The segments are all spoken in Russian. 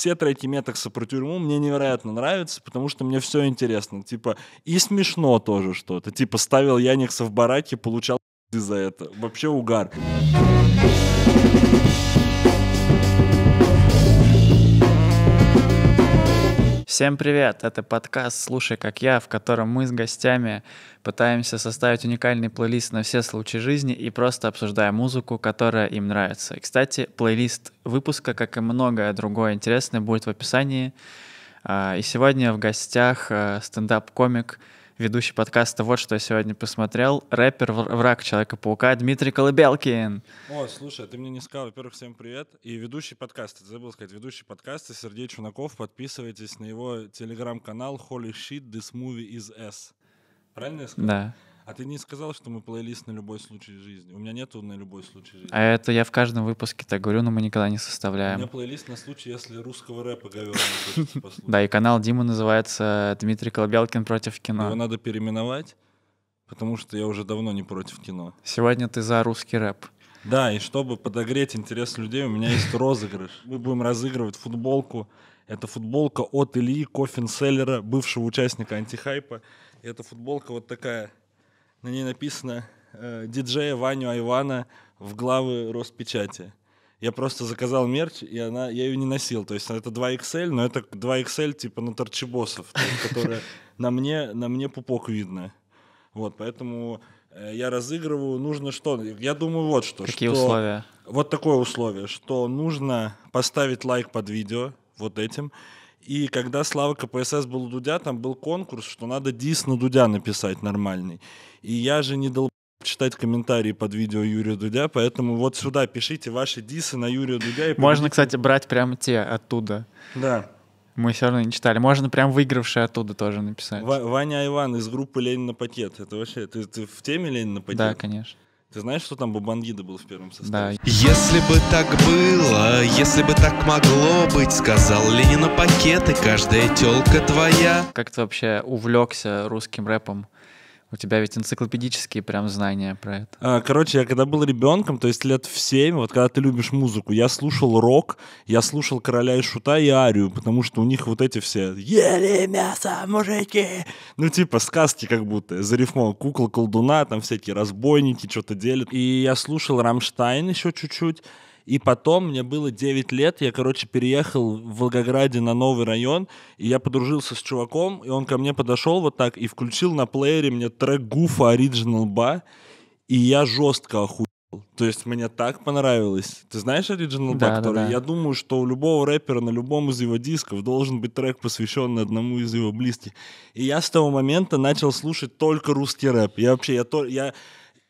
все треки Метакса про тюрьму мне невероятно нравятся, потому что мне все интересно. Типа, и смешно тоже что-то. Типа, ставил Яникса в бараке, получал за это. Вообще угар. Угар. Всем привет! Это подкаст «Слушай, как я», в котором мы с гостями пытаемся составить уникальный плейлист на все случаи жизни и просто обсуждаем музыку, которая им нравится. И, кстати, плейлист выпуска, как и многое другое интересное, будет в описании. А, и сегодня в гостях э, стендап-комик ведущий подкаста «Вот что я сегодня посмотрел», рэпер, враг Человека-паука Дмитрий Колыбелкин. О, слушай, ты мне не сказал, во-первых, всем привет. И ведущий подкаста, забыл сказать, ведущий подкаста Сергей Чунаков. Подписывайтесь на его телеграм-канал «Holy shit, this movie is S». Правильно я сказал? Да. А ты не сказал, что мы плейлист на любой случай жизни? У меня нету на любой случай жизни. А это я в каждом выпуске так говорю, но мы никогда не составляем. У меня плейлист на случай, если русского рэпа говёрно Да, и канал Дима называется «Дмитрий Колобелкин против кино». Его надо переименовать, потому что я уже давно не против кино. Сегодня ты за русский рэп. Да, и чтобы подогреть интерес людей, у меня есть розыгрыш. Мы будем разыгрывать футболку. Это футболка от Ильи Кофенселлера, бывшего участника антихайпа. И эта футболка вот такая на ней написано э, диджея Ваню Айвана в главы Роспечати. Я просто заказал мерч, и она, я ее не носил. То есть это 2XL, но это 2XL типа на торчебосов, которые на мне, на мне пупок видно. Вот, поэтому э, я разыгрываю, нужно что? Я думаю, вот что. Какие что, условия? Вот такое условие, что нужно поставить лайк под видео вот этим, и когда Слава КПСС был у Дудя, там был конкурс, что надо дис на Дудя написать нормальный. И я же не дал читать комментарии под видео Юрия Дудя, поэтому вот сюда пишите ваши дисы на Юрия Дудя. И Можно, кстати, брать прямо те оттуда. Да. Мы все равно не читали. Можно прям выигравшие оттуда тоже написать. В- Ваня Айван из группы «Ленина пакет». Это вообще... Ты, ты в теме «Ленина пакет»? Да, конечно. Ты знаешь, что там Бабангида был в первом составе? Да. Если бы так было, если бы так могло быть, сказал Ленина пакеты, каждая телка твоя. Как ты вообще увлекся русским рэпом? У тебя ведь энциклопедические прям знания про это. А, короче, я когда был ребенком, то есть лет в 7, вот когда ты любишь музыку, я слушал рок, я слушал Короля и Шута и Арию, потому что у них вот эти все «Ели мясо, мужики!» Ну, типа сказки как будто, за рифмом кукол, колдуна, там всякие разбойники что-то делят. И я слушал Рамштайн еще чуть-чуть, и потом мне было 9 лет, я, короче, переехал в Волгограде на новый район, и я подружился с чуваком, и он ко мне подошел вот так и включил на плеере мне трек Гуфа Original Ba, и я жестко охуел. То есть мне так понравилось. Ты знаешь оригинал да, который? Да, да. Я думаю, что у любого рэпера на любом из его дисков должен быть трек, посвященный одному из его близких. И я с того момента начал слушать только русский рэп. Я вообще, я, то, я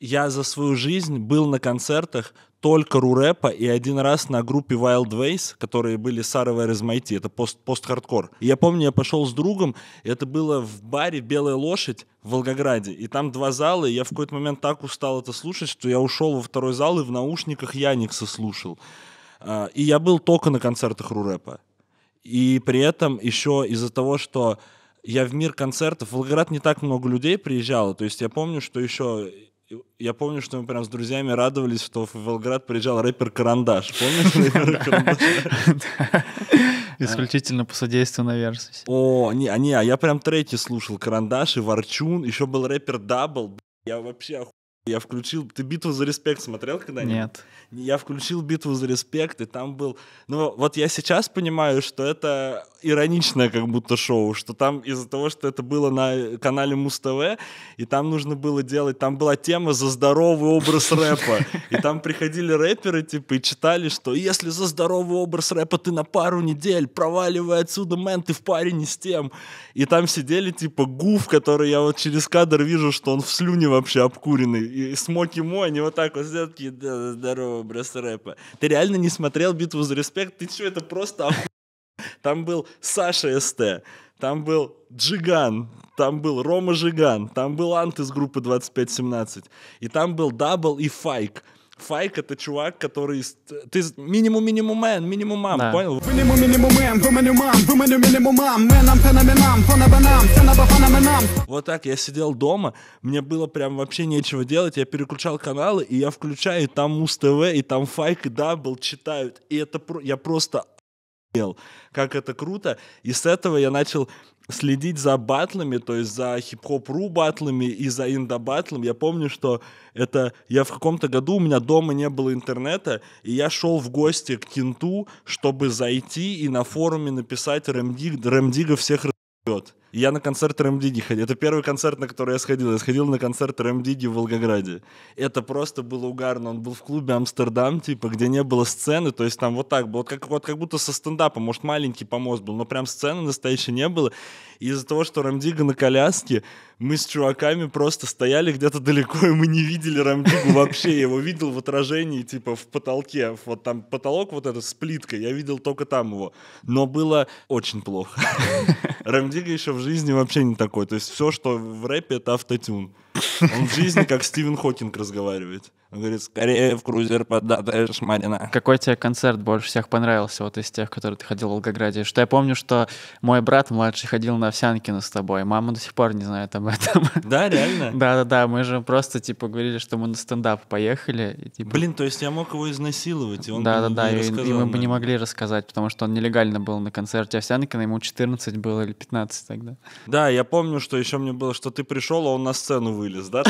я за свою жизнь был на концертах только рурэпа и один раз на группе Wild Ways, которые были Сара Верезмайти, это пост, пост-хардкор. И я помню, я пошел с другом, это было в баре «Белая лошадь» в Волгограде, и там два зала, и я в какой-то момент так устал это слушать, что я ушел во второй зал и в наушниках Яникса слушал. А, и я был только на концертах рурэпа. И при этом еще из-за того, что я в мир концертов, в Волгоград не так много людей приезжало, то есть я помню, что еще я помню, что мы прям с друзьями радовались, что в Волград приезжал рэпер Карандаш. Помнишь рэпер Карандаш? Исключительно по содействию на версии. О, не, а не, а я прям треки слушал. Карандаш и Варчун, Еще был рэпер Дабл. Я вообще оху... Я включил... Ты «Битву за респект» смотрел когда-нибудь? Нет я включил битву за респект, и там был... Ну, вот я сейчас понимаю, что это ироничное как будто шоу, что там из-за того, что это было на канале Муз-ТВ, и там нужно было делать... Там была тема за здоровый образ рэпа, и там приходили рэперы, типа, и читали, что если за здоровый образ рэпа ты на пару недель, проваливай отсюда, мэн, ты в паре не с тем. И там сидели, типа, гуф, который я вот через кадр вижу, что он в слюне вообще обкуренный, и смоки мой, они вот так вот сидят, такие, да, здорово, образ рэпа. Ты реально не смотрел «Битву за респект»? Ты что, это просто оху... Там был Саша СТ, там был Джиган, там был Рома Жиган, там был Ант из группы 2517, и там был Дабл и Файк. Файк — это чувак, который... Ты минимум минимум мэн, минимум мам, да. понял? Минимум минимум мэн, вы мам, вы минимум мам, мэнам феноменам, фонобанам, фенобафаноменам. Вот так я сидел дома, мне было прям вообще нечего делать, я переключал каналы, и я включаю, и там Муз-ТВ, и там Файк, и Дабл читают, и это я просто охуел, как это круто. И с этого я начал следить за батлами, то есть за хип-хоп-ру батлами и за инда-батлом. Я помню, что это... Я в каком-то году, у меня дома не было интернета, и я шел в гости к Кенту, чтобы зайти и на форуме написать «Рэмдиг, Рэмдига всех разбьет». Я на концерт РМД ходил. Это первый концерт, на который я сходил. Я сходил на концерт РМД в Волгограде. Это просто было угарно. Он был в клубе Амстердам, типа, где не было сцены. То есть там вот так было. Вот как, вот как будто со стендапа. Может, маленький помост был, но прям сцены настоящей не было из-за того, что Рамдига на коляске, мы с чуваками просто стояли где-то далеко, и мы не видели Рамдигу вообще. Я его видел в отражении, типа, в потолке. Вот там потолок вот этот с плиткой, я видел только там его. Но было очень плохо. Рамдига еще в жизни вообще не такой. То есть все, что в рэпе, это автотюн. Он в жизни как Стивен Хокинг разговаривает говорит, скорее в крузер поддатая шмарина. Какой тебе концерт больше всех понравился вот из тех, которые ты ходил в Волгограде? Что я помню, что мой брат младший ходил на Овсянкина с тобой. Мама до сих пор не знает об этом. Да, реально? Да-да-да, мы же просто типа говорили, что мы на стендап поехали. И, типа... Блин, то есть я мог его изнасиловать, и он Да-да-да, и, и мы бы не могли рассказать, потому что он нелегально был на концерте Овсянкина, ему 14 было или 15 тогда. Да, я помню, что еще мне было, что ты пришел, а он на сцену вылез, да?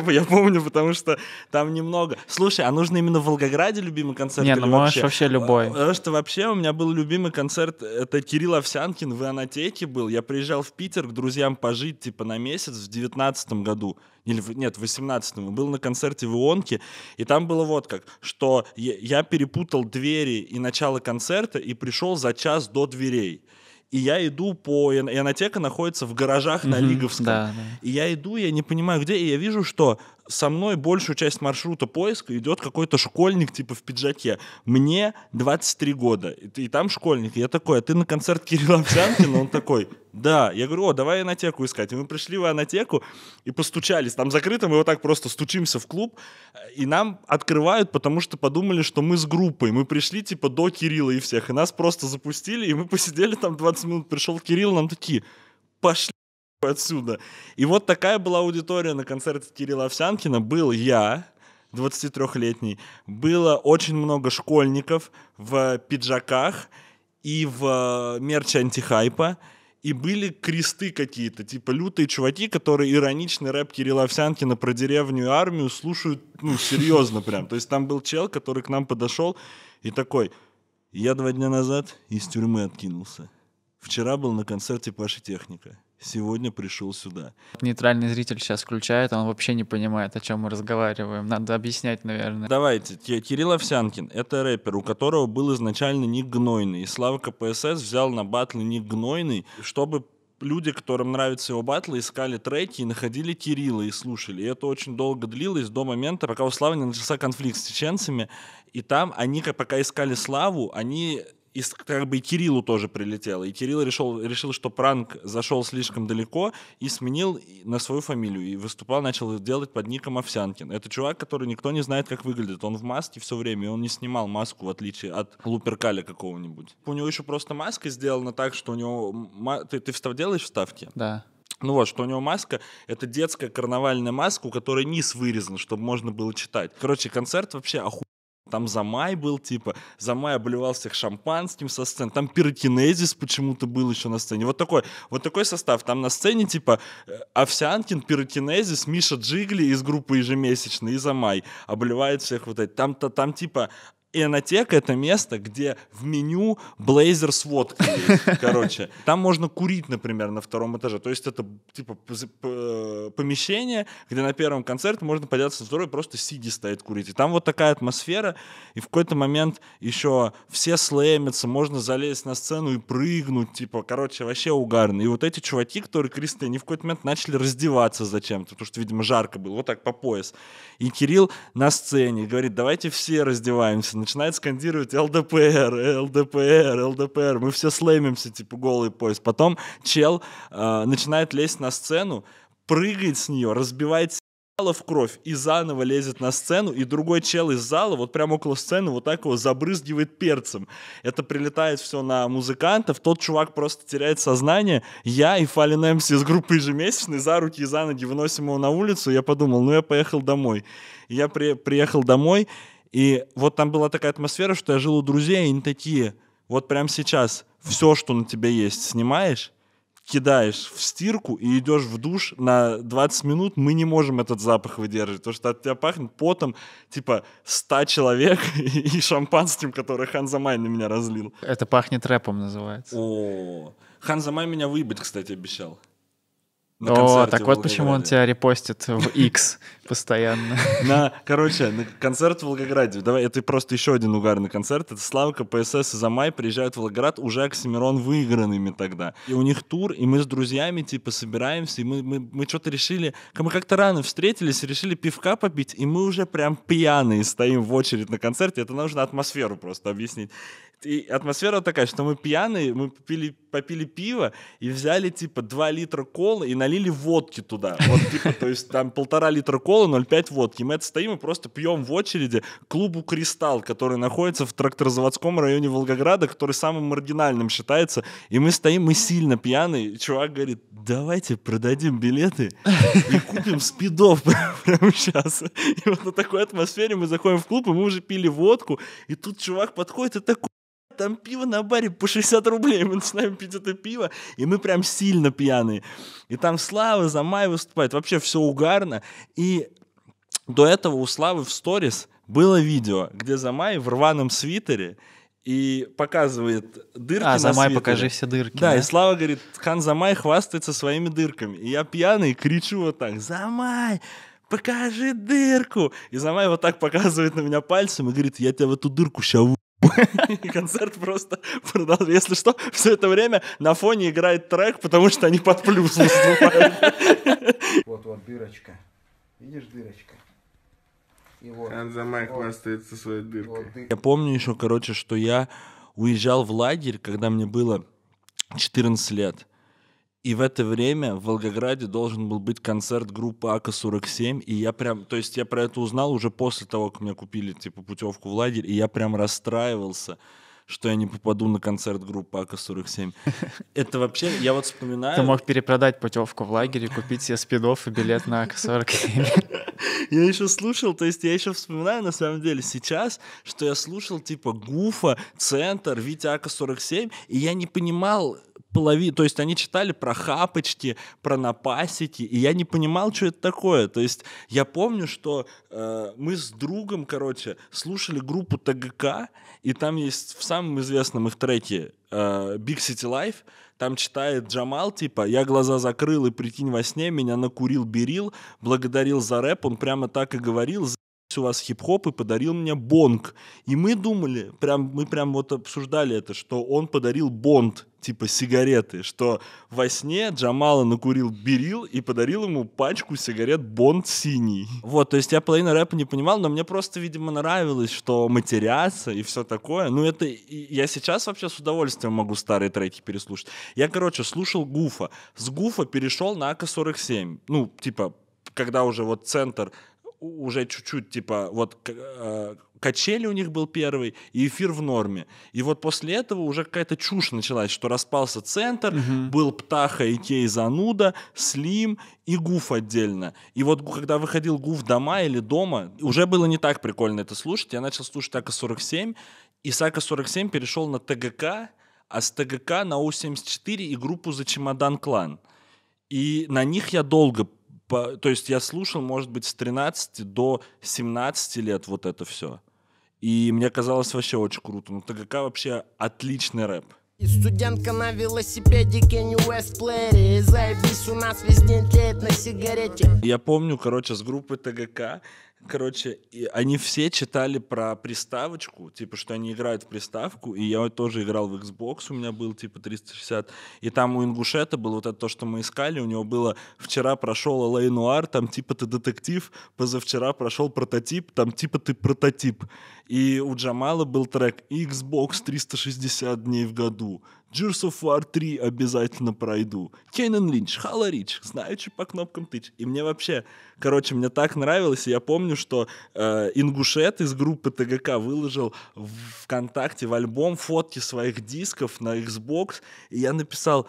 Я помню, потому что там немного. Слушай, а нужно именно в Волгограде любимый концерт? Нет, ну можешь вообще? вообще любой. Потому э, э, что вообще у меня был любимый концерт, это Кирилл Овсянкин в Ионотеке был. Я приезжал в Питер к друзьям пожить, типа, на месяц в девятнадцатом году или нет, в 18-м, был на концерте в Ионке, и там было вот как, что я, я перепутал двери и начало концерта и пришел за час до дверей. И я иду по... Ионотека находится в гаражах на Лиговском. Да, да. И я иду, я не понимаю, где, и я вижу, что со мной большую часть маршрута поиска идет какой-то школьник, типа, в пиджаке. Мне 23 года, и, и там школьник. я такой, а ты на концерт Кирилла Овсянкина? Он такой, да. Я говорю, о, давай анатеку искать. И мы пришли в анатеку и постучались. Там закрыто, мы вот так просто стучимся в клуб, и нам открывают, потому что подумали, что мы с группой. Мы пришли, типа, до Кирилла и всех, и нас просто запустили, и мы посидели там 20 минут. Пришел Кирилл, нам такие, пошли отсюда. И вот такая была аудитория на концерте Кирилла Овсянкина. Был я, 23-летний. Было очень много школьников в пиджаках и в э, мерче антихайпа. И были кресты какие-то, типа лютые чуваки, которые ироничный рэп Кирилла Овсянкина про деревню и армию слушают, ну, серьезно прям. То есть там был чел, который к нам подошел и такой, я два дня назад из тюрьмы откинулся. Вчера был на концерте Паши Техника. Сегодня пришел сюда. Нейтральный зритель сейчас включает, а он вообще не понимает, о чем мы разговариваем. Надо объяснять, наверное. Давайте. Кирилл Овсянкин — это рэпер, у которого был изначально ник Гнойный. И Слава КПСС взял на батлы ник Гнойный, чтобы люди, которым нравятся его батлы, искали треки и находили Кирилла и слушали. И это очень долго длилось до момента, пока у Славы не начался конфликт с чеченцами. И там они, пока искали Славу, они и как бы и Кириллу тоже прилетело. И Кирилл решил, решил, что пранк зашел слишком далеко и сменил на свою фамилию. И выступал, начал делать под ником Овсянкин. Это чувак, который никто не знает, как выглядит. Он в маске все время, и он не снимал маску, в отличие от луперкаля какого-нибудь. У него еще просто маска сделана так, что у него... Ты, ты встав, делаешь вставки? Да. Ну вот, что у него маска, это детская карнавальная маска, у которой низ вырезан, чтобы можно было читать. Короче, концерт вообще оху там за Май был, типа, за Май обливал всех шампанским со сцены, там пирокинезис почему-то был еще на сцене. Вот такой, вот такой состав. Там на сцене, типа, э, Овсянкин, пирокинезис, Миша Джигли из группы «Ежемесячный» и Май обливает всех вот эти. Там, -то, там типа, Инотека — это место, где в меню блейзер с водкой. Короче, там можно курить, например, на втором этаже. То есть это типа э, помещение, где на первом концерте можно подняться на второй просто сиди стоит курить. И там вот такая атмосфера, и в какой-то момент еще все слэмятся, можно залезть на сцену и прыгнуть, типа, короче, вообще угарно. И вот эти чуваки, которые крестные, они в какой-то момент начали раздеваться зачем-то, потому что, видимо, жарко было, вот так по пояс. И Кирилл на сцене говорит, давайте все раздеваемся начинает скандировать ЛДПР, ЛДПР, ЛДПР, мы все слэмимся, типа, голый пояс. Потом чел э, начинает лезть на сцену, прыгает с нее, разбивает в кровь и заново лезет на сцену, и другой чел из зала вот прямо около сцены вот так его забрызгивает перцем. Это прилетает все на музыкантов, тот чувак просто теряет сознание. Я и Фалин МС из группы ежемесячной за руки и за ноги выносим его на улицу, я подумал, ну я поехал домой. Я при, приехал домой, и вот там была такая атмосфера, что я жил у друзей, и они такие, вот прямо сейчас все, что на тебе есть, снимаешь, кидаешь в стирку и идешь в душ на 20 минут, мы не можем этот запах выдерживать, потому что от тебя пахнет потом, типа, 100 человек и, шампанским, который Ханзамай на меня разлил. Это пахнет рэпом называется. О, Ханзамай меня выебать, кстати, обещал. О, так вот почему он тебя репостит в X постоянно. На, короче, на концерт в Волгограде. Давай, это просто еще один угарный концерт. Это Славка, ПСС и Замай приезжают в Волгоград уже Оксимирон выигранными тогда. И у них тур, и мы с друзьями типа собираемся, и мы, мы, мы что-то решили... Мы как-то рано встретились, решили пивка попить, и мы уже прям пьяные стоим в очередь на концерте. Это нужно атмосферу просто объяснить и атмосфера такая, что мы пьяные, мы попили, попили пиво и взяли, типа, 2 литра колы и налили водки туда. Вот, типа, то есть там полтора литра колы, 0,5 водки. Мы это стоим и просто пьем в очереди клубу «Кристалл», который находится в тракторозаводском районе Волгограда, который самым маргинальным считается. И мы стоим, мы сильно пьяные. И чувак говорит, давайте продадим билеты и купим спидов прямо сейчас. И вот на такой атмосфере мы заходим в клуб, и мы уже пили водку, и тут чувак подходит и такой, там пиво на баре по 60 рублей, мы начинаем пить это пиво, и мы прям сильно пьяные. И там Слава, за Май выступает, вообще все угарно. И до этого у Славы в сторис было видео, где за Май в рваном свитере и показывает дырки а, на Замай, свитере. покажи все дырки. Да, да, и Слава говорит, Хан Замай хвастается своими дырками. И я пьяный кричу вот так, Замай, покажи дырку. И Замай вот так показывает на меня пальцем и говорит, я тебя в эту дырку сейчас Концерт просто продал. Если что, все это время на фоне играет трек, потому что они под плюс выступают. Вот, вот дырочка. Видишь дырочка? И вот. Ханзамай хвастается своей дыркой. Я помню еще, короче, что я уезжал в лагерь, когда мне было 14 лет. И в это время в Волгограде должен был быть концерт группы АК-47, и я прям, то есть я про это узнал уже после того, как мне купили, типа, путевку в лагерь, и я прям расстраивался, что я не попаду на концерт группы АК-47. Это вообще, я вот вспоминаю... Ты мог перепродать путевку в лагере, купить себе спидов и билет на АК-47. Я еще слушал, то есть я еще вспоминаю, на самом деле, сейчас, что я слушал, типа, Гуфа, Центр, Витя АК-47, и я не понимал, Полови, то есть они читали про хапочки, про напасики, и я не понимал, что это такое. То есть я помню, что э, мы с другом, короче, слушали группу ТГК, и там есть в самом известном их треке э, Big City Life, там читает Джамал, типа, я глаза закрыл и прикинь во сне, меня накурил Берил, благодарил за рэп, он прямо так и говорил, у вас хип-хоп и подарил мне Бонг. И мы думали, прям, мы прям вот обсуждали это, что он подарил Бонд, типа сигареты, что во сне Джамала накурил берил и подарил ему пачку сигарет Бонд синий. Вот, то есть я половину рэпа не понимал, но мне просто, видимо, нравилось, что матерятся и все такое. Ну это, я сейчас вообще с удовольствием могу старые треки переслушать. Я, короче, слушал Гуфа. С Гуфа перешел на АК-47. Ну, типа, когда уже вот центр уже чуть-чуть, типа, вот э, качели у них был первый, и эфир в норме. И вот после этого уже какая-то чушь началась, что распался центр, угу. был Птаха, и Кей Зануда, Слим и Гуф отдельно. И вот когда выходил Гуф дома или дома, уже было не так прикольно это слушать. Я начал слушать АК-47, и с АК-47 перешел на ТГК, а с ТГК на У-74 и группу «За чемодан клан». И на них я долго по, то есть я слушал, может быть, с 13 до 17 лет вот это все. И мне казалось вообще очень круто. Ну, ТГК вообще отличный рэп. И студентка на велосипеде Кенни Уэст плеере заебись у нас весь день тлеет на сигарете Я помню, короче, с группы ТГК Короче, и они все читали про приставочку, типа, что они играют в приставку, и я тоже играл в Xbox, у меня был типа 360, и там у Ингушета было вот это то, что мы искали, у него было «Вчера прошел Алэй Нуар», там типа ты детектив, «Позавчера прошел прототип», там типа ты прототип. И у Джамала был трек «Xbox 360 дней в году», Gears of War 3 обязательно пройду. Кейнен Линч, Хала Рич, что по кнопкам тыч. И мне вообще, короче, мне так нравилось, и я помню, что э, Ингушет из группы ТГК выложил в ВКонтакте в альбом фотки своих дисков на Xbox, и я написал,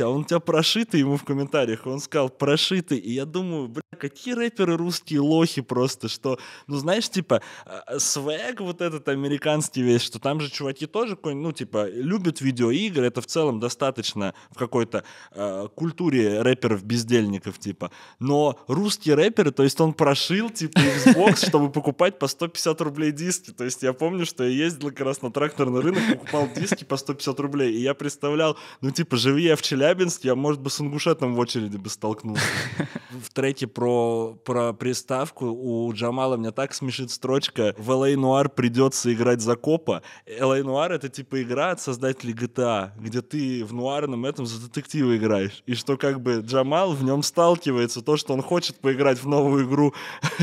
а он у тебя прошитый, ему в комментариях он сказал прошитый, и я думаю, бля, какие рэперы русские лохи просто, что, ну знаешь, типа, а, свэг вот этот американский весь, что там же чуваки тоже, ну типа, любят видеоигры, это в целом достаточно в какой-то э, культуре рэперов-бездельников, типа, но русские рэперы, то есть он прошил, типа, Xbox, чтобы покупать по 150 рублей диски, то есть я помню, что я ездил как раз на тракторный рынок, покупал диски по 150 рублей, и я представлял, ну типа, живи я в Челябинск, я, может быть, с ингушетом в очереди бы столкнулся. В треке про, про приставку у Джамала меня так смешит строчка «В LA Noir придется играть за копа». LA Noir — это типа игра от создателей GTA, а, где ты в нуарном этом за детектива играешь. И что как бы Джамал в нем сталкивается, то, что он хочет поиграть в новую игру.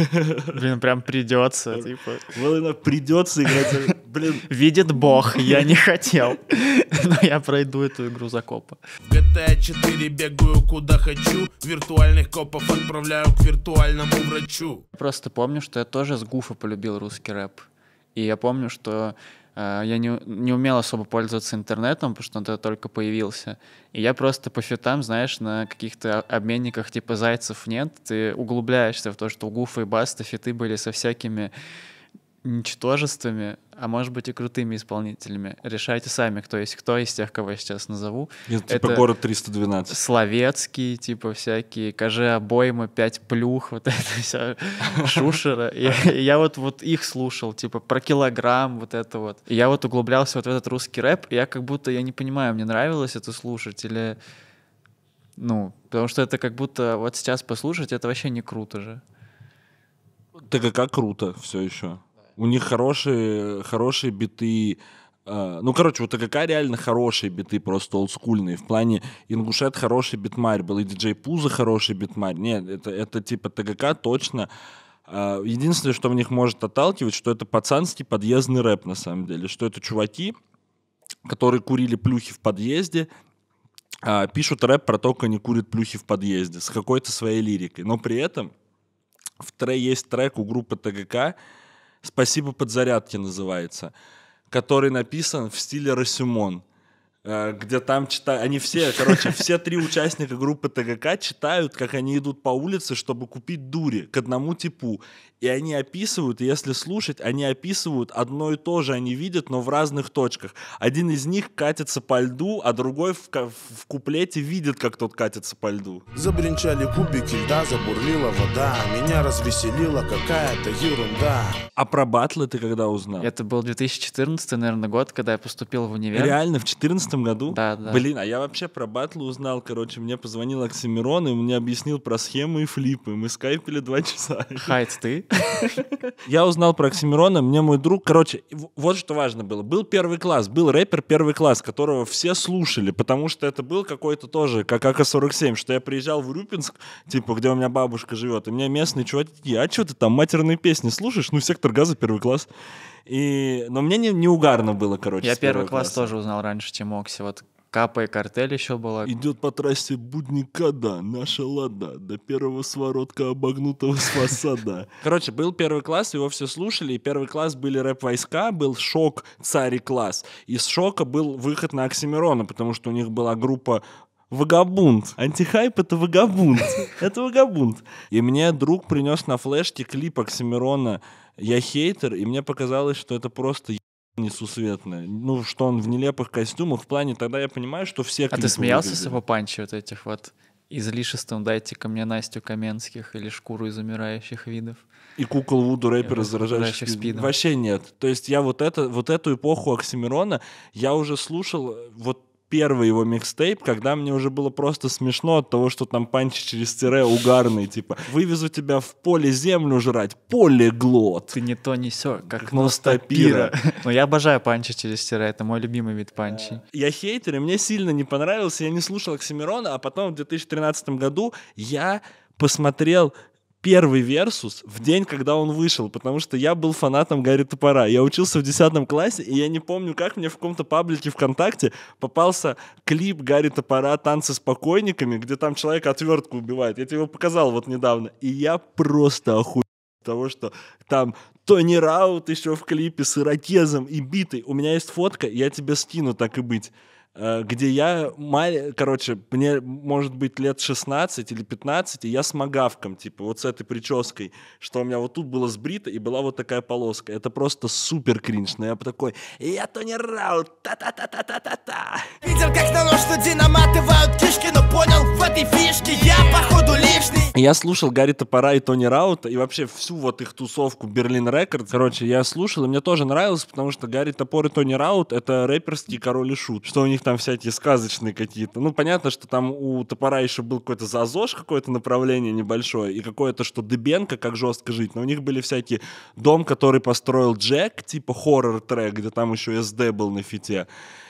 Блин, прям придется. Типа. LA придется играть за... Блин. Видит бог, я не хотел. Но я пройду эту игру за копа. GTA 4 бегаю куда хочу, виртуальных копов отправляю к виртуальному врачу. Просто помню, что я тоже с гуфа полюбил русский рэп. И я помню, что э, я не, не умел особо пользоваться интернетом, потому что он тогда только появился. И я просто по фитам, знаешь, на каких-то обменниках типа «Зайцев нет», ты углубляешься в то, что у Гуфа и Баста фиты были со всякими ничтожествами, а может быть и крутыми исполнителями. Решайте сами, кто есть кто из тех, кого я сейчас назову. Типа это, это типа город 312. Словецкий, типа всякие, Кожи обоймы, пять плюх, вот это вся шушера. Я вот вот их слушал, типа про килограмм, вот это вот. Я вот углублялся вот в этот русский рэп, я как будто, я не понимаю, мне нравилось это слушать или... Ну, потому что это как будто вот сейчас послушать, это вообще не круто же. Так а как круто все еще? у них хорошие, хорошие биты, э, ну, короче, вот ТКК реально хорошие биты, просто олдскульные. В плане Ингушет хороший битмарь был, и диджей Пуза хороший битмарь. Нет, это, это типа ТГК точно. Э, единственное, что в них может отталкивать, что это пацанский подъездный рэп, на самом деле. Что это чуваки, которые курили плюхи в подъезде, а, пишут рэп про то, как они курят плюхи в подъезде с какой-то своей лирикой. Но при этом в тре есть трек у группы ТГК, «Спасибо подзарядки» называется, который написан в стиле Росюмон. Э, где там читают, они все, короче, все три участника группы ТГК читают, как они идут по улице, чтобы купить дури к одному типу. И они описывают, если слушать, они описывают одно и то же, они видят, но в разных точках. Один из них катится по льду, а другой в, в куплете видит, как тот катится по льду. Забринчали кубики льда, забурлила вода, меня развеселила какая-то ерунда. А про батлы ты когда узнал? Это был 2014, наверное, год, когда я поступил в универ. Реально, в 14 2014 году? Да, да. Блин, а я вообще про батлы узнал, короче, мне позвонил Оксимирон, и мне объяснил про схемы и флипы. Мы скайпили два часа. Хайц, ты? Я узнал про Оксимирона, мне мой друг... Короче, вот что важно было. Был первый класс, был рэпер первый класс, которого все слушали, потому что это был какой-то тоже, как АК-47, что я приезжал в Рюпинск, типа, где у меня бабушка живет, и мне местный чувак, а что ты там матерные песни слушаешь? Ну, сектор газа первый класс. И... Но мне не, не угарно было, короче. Я первый класс класса. тоже узнал раньше, чем Окси. Вот Капа и картель еще было. Идет по трассе Будникада, наша лада, до первого своротка обогнутого с фасада. Короче, был первый класс, его все слушали, и первый класс были рэп-войска, был шок царь и класс. Из шока был выход на Оксимирона, потому что у них была группа Вагабунт. Антихайп — это вагабунт. Это вагабунт. И мне друг принес на флешке клип Оксимирона я хейтер, и мне показалось, что это просто несусветное. Ну, что он в нелепых костюмах, в плане тогда я понимаю, что все... А ты смеялся выглядели. с его панчи вот этих вот излишеством ну, «дайте ко мне Настю Каменских» или «Шкуру из умирающих видов»? И кукол Вуду рэпера заражающих спидом. Вообще нет. То есть я вот, это, вот эту эпоху Оксимирона я уже слушал э, вот первый его микстейп, когда мне уже было просто смешно от того, что там панчи через тире угарный, типа, вывезу тебя в поле землю жрать, поле глот. Ты не то не несешь, как ностопира. Но я обожаю панчи через тире, это мой любимый вид панчи. Э, я хейтер, и мне сильно не понравился, я не слушал Оксимирона, а потом в 2013 году я посмотрел первый «Версус» в день, когда он вышел, потому что я был фанатом Гарри Топора. Я учился в 10 классе, и я не помню, как мне в каком-то паблике ВКонтакте попался клип Гарри Топора «Танцы с покойниками», где там человек отвертку убивает. Я тебе его показал вот недавно. И я просто охуел того, что там Тони Раут еще в клипе с ирокезом и битой. У меня есть фотка, я тебе скину, так и быть. Э, где я, короче, мне может быть лет 16 или 15, и я с магавком, типа вот с этой прической, что у меня вот тут было сбрито, и была вот такая полоска. Это просто супер кринж, но я такой, я Тони Раут, та-та-та-та-та-та-та. Видел, как на нож люди наматывают кишки, но понял, в этой фишке я, походу, лишний. Я слушал Гарри Топора и Тони Раута, и вообще всю вот их тусовку Берлин Рекорд, короче, я слушал, и мне тоже нравилось, потому что Гарри Топор и Тони Раут — это рэперский король и шут, что у них них там всякие сказочные какие-то. Ну, понятно, что там у топора еще был какой-то зазож, какое-то направление небольшое, и какое-то, что Дыбенко, как жестко жить. Но у них были всякие дом, который построил Джек, типа хоррор-трек, где там еще СД был на фите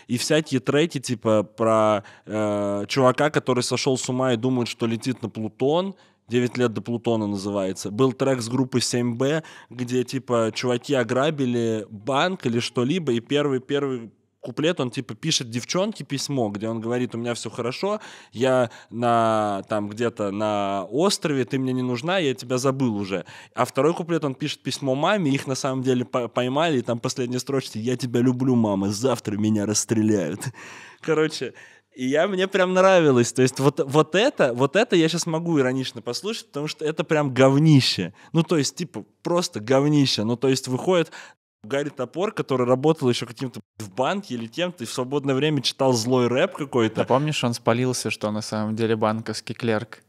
и всякие треки типа про э, чувака, который сошел с ума и думает, что летит на Плутон. 9 лет до Плутона называется. Был трек с группы 7B, где типа чуваки ограбили банк или что-либо, и первый, первый куплет он типа пишет девчонке письмо, где он говорит, у меня все хорошо, я на там где-то на острове, ты мне не нужна, я тебя забыл уже. А второй куплет он пишет письмо маме, их на самом деле поймали, и там последние строчки, я тебя люблю, мама, завтра меня расстреляют. Короче, и я, мне прям нравилось. То есть вот, вот это, вот это я сейчас могу иронично послушать, потому что это прям говнище. Ну, то есть, типа, просто говнище. Ну, то есть выходит Гарри Топор, который работал еще каким-то в банке или тем-то, и в свободное время читал злой рэп какой-то. А помнишь, он спалился, что на самом деле банковский клерк?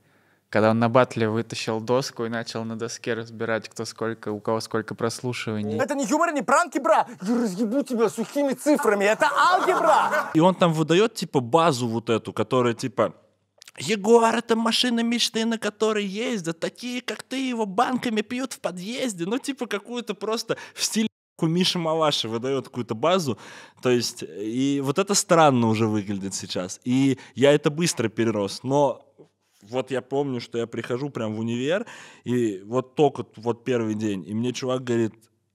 Когда он на батле вытащил доску и начал на доске разбирать, кто сколько, у кого сколько прослушиваний. Это не юмор, не пранки, бра! Я разъебу тебя сухими цифрами, это алгебра! И он там выдает, типа, базу вот эту, которая, типа, Егор это машина мечты, на которой ездят. Такие, как ты, его банками пьют в подъезде. Ну, типа, какую-то просто в стиле Миша Малаши выдает какую-то базу. То есть, и вот это странно уже выглядит сейчас. И я это быстро перерос. Но вот я помню, что я прихожу прям в универ, и вот только вот первый день, и мне чувак говорит,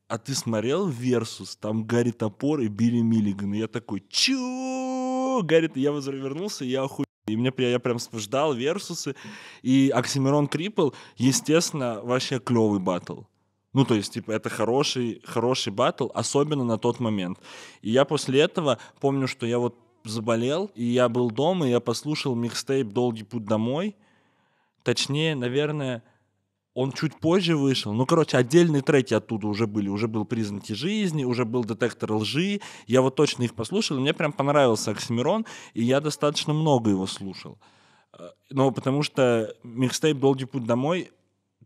а ты смотрел «Версус»? Там Гарри Топор и Билли Миллиган. И я такой, чё? Гарри, я вернулся, и я охуел. И мне, я, я прям ждал «Версусы». И Оксимирон Крипл, естественно, вообще клевый батл. Ну, то есть, типа, это хороший, хороший батл, особенно на тот момент. И я после этого помню, что я вот заболел, и я был дома, и я послушал микстейп «Долгий путь домой». Точнее, наверное, он чуть позже вышел. Ну, короче, отдельные треки оттуда уже были. Уже был «Признаки жизни», уже был «Детектор лжи». Я вот точно их послушал, и мне прям понравился Оксимирон, и я достаточно много его слушал. Э, Но ну, потому что микстейп «Долгий путь домой»,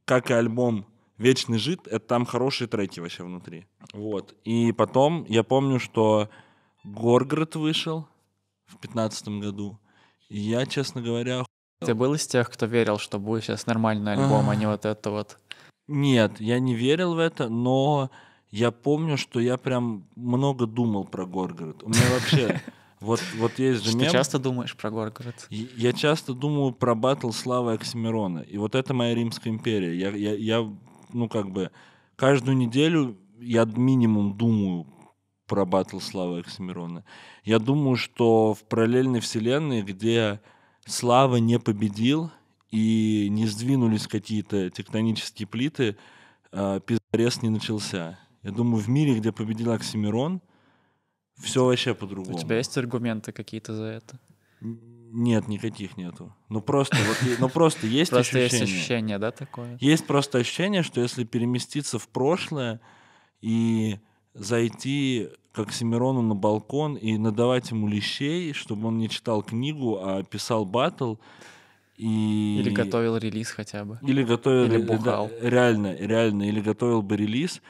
как и альбом Вечный жид, это там хорошие треки вообще внутри. Вот. И потом я помню, что Горгород вышел в пятнадцатом году. И я, честно говоря, ты был из тех, кто верил, что будет сейчас нормальный альбом, а не вот это вот? Нет, я не верил в это, но я помню, что я прям много думал про Горгород. У меня вообще... Вот, вот есть же Ты часто думаешь про Горгород? Я часто думаю про батл Славы Оксимирона. И вот это моя Римская империя. Я, я, я ну, как бы, каждую неделю я минимум думаю про батл Славы Оксимирона. Я думаю, что в параллельной вселенной, где Слава не победил и не сдвинулись какие-то тектонические плиты, э, не начался. Я думаю, в мире, где победил Оксимирон, все вообще по-другому. У тебя есть аргументы какие-то за это? Нет, никаких нету. Ну просто, вот, ну просто есть просто ощущение. Просто есть ощущение, да, такое? Есть просто ощущение, что если переместиться в прошлое и зайти к Оксимирону на балкон и надавать ему лещей, чтобы он не читал книгу, а писал батл. И... Или готовил релиз хотя бы. Или готовил... Или бухал. Да, реально, реально. Или готовил бы релиз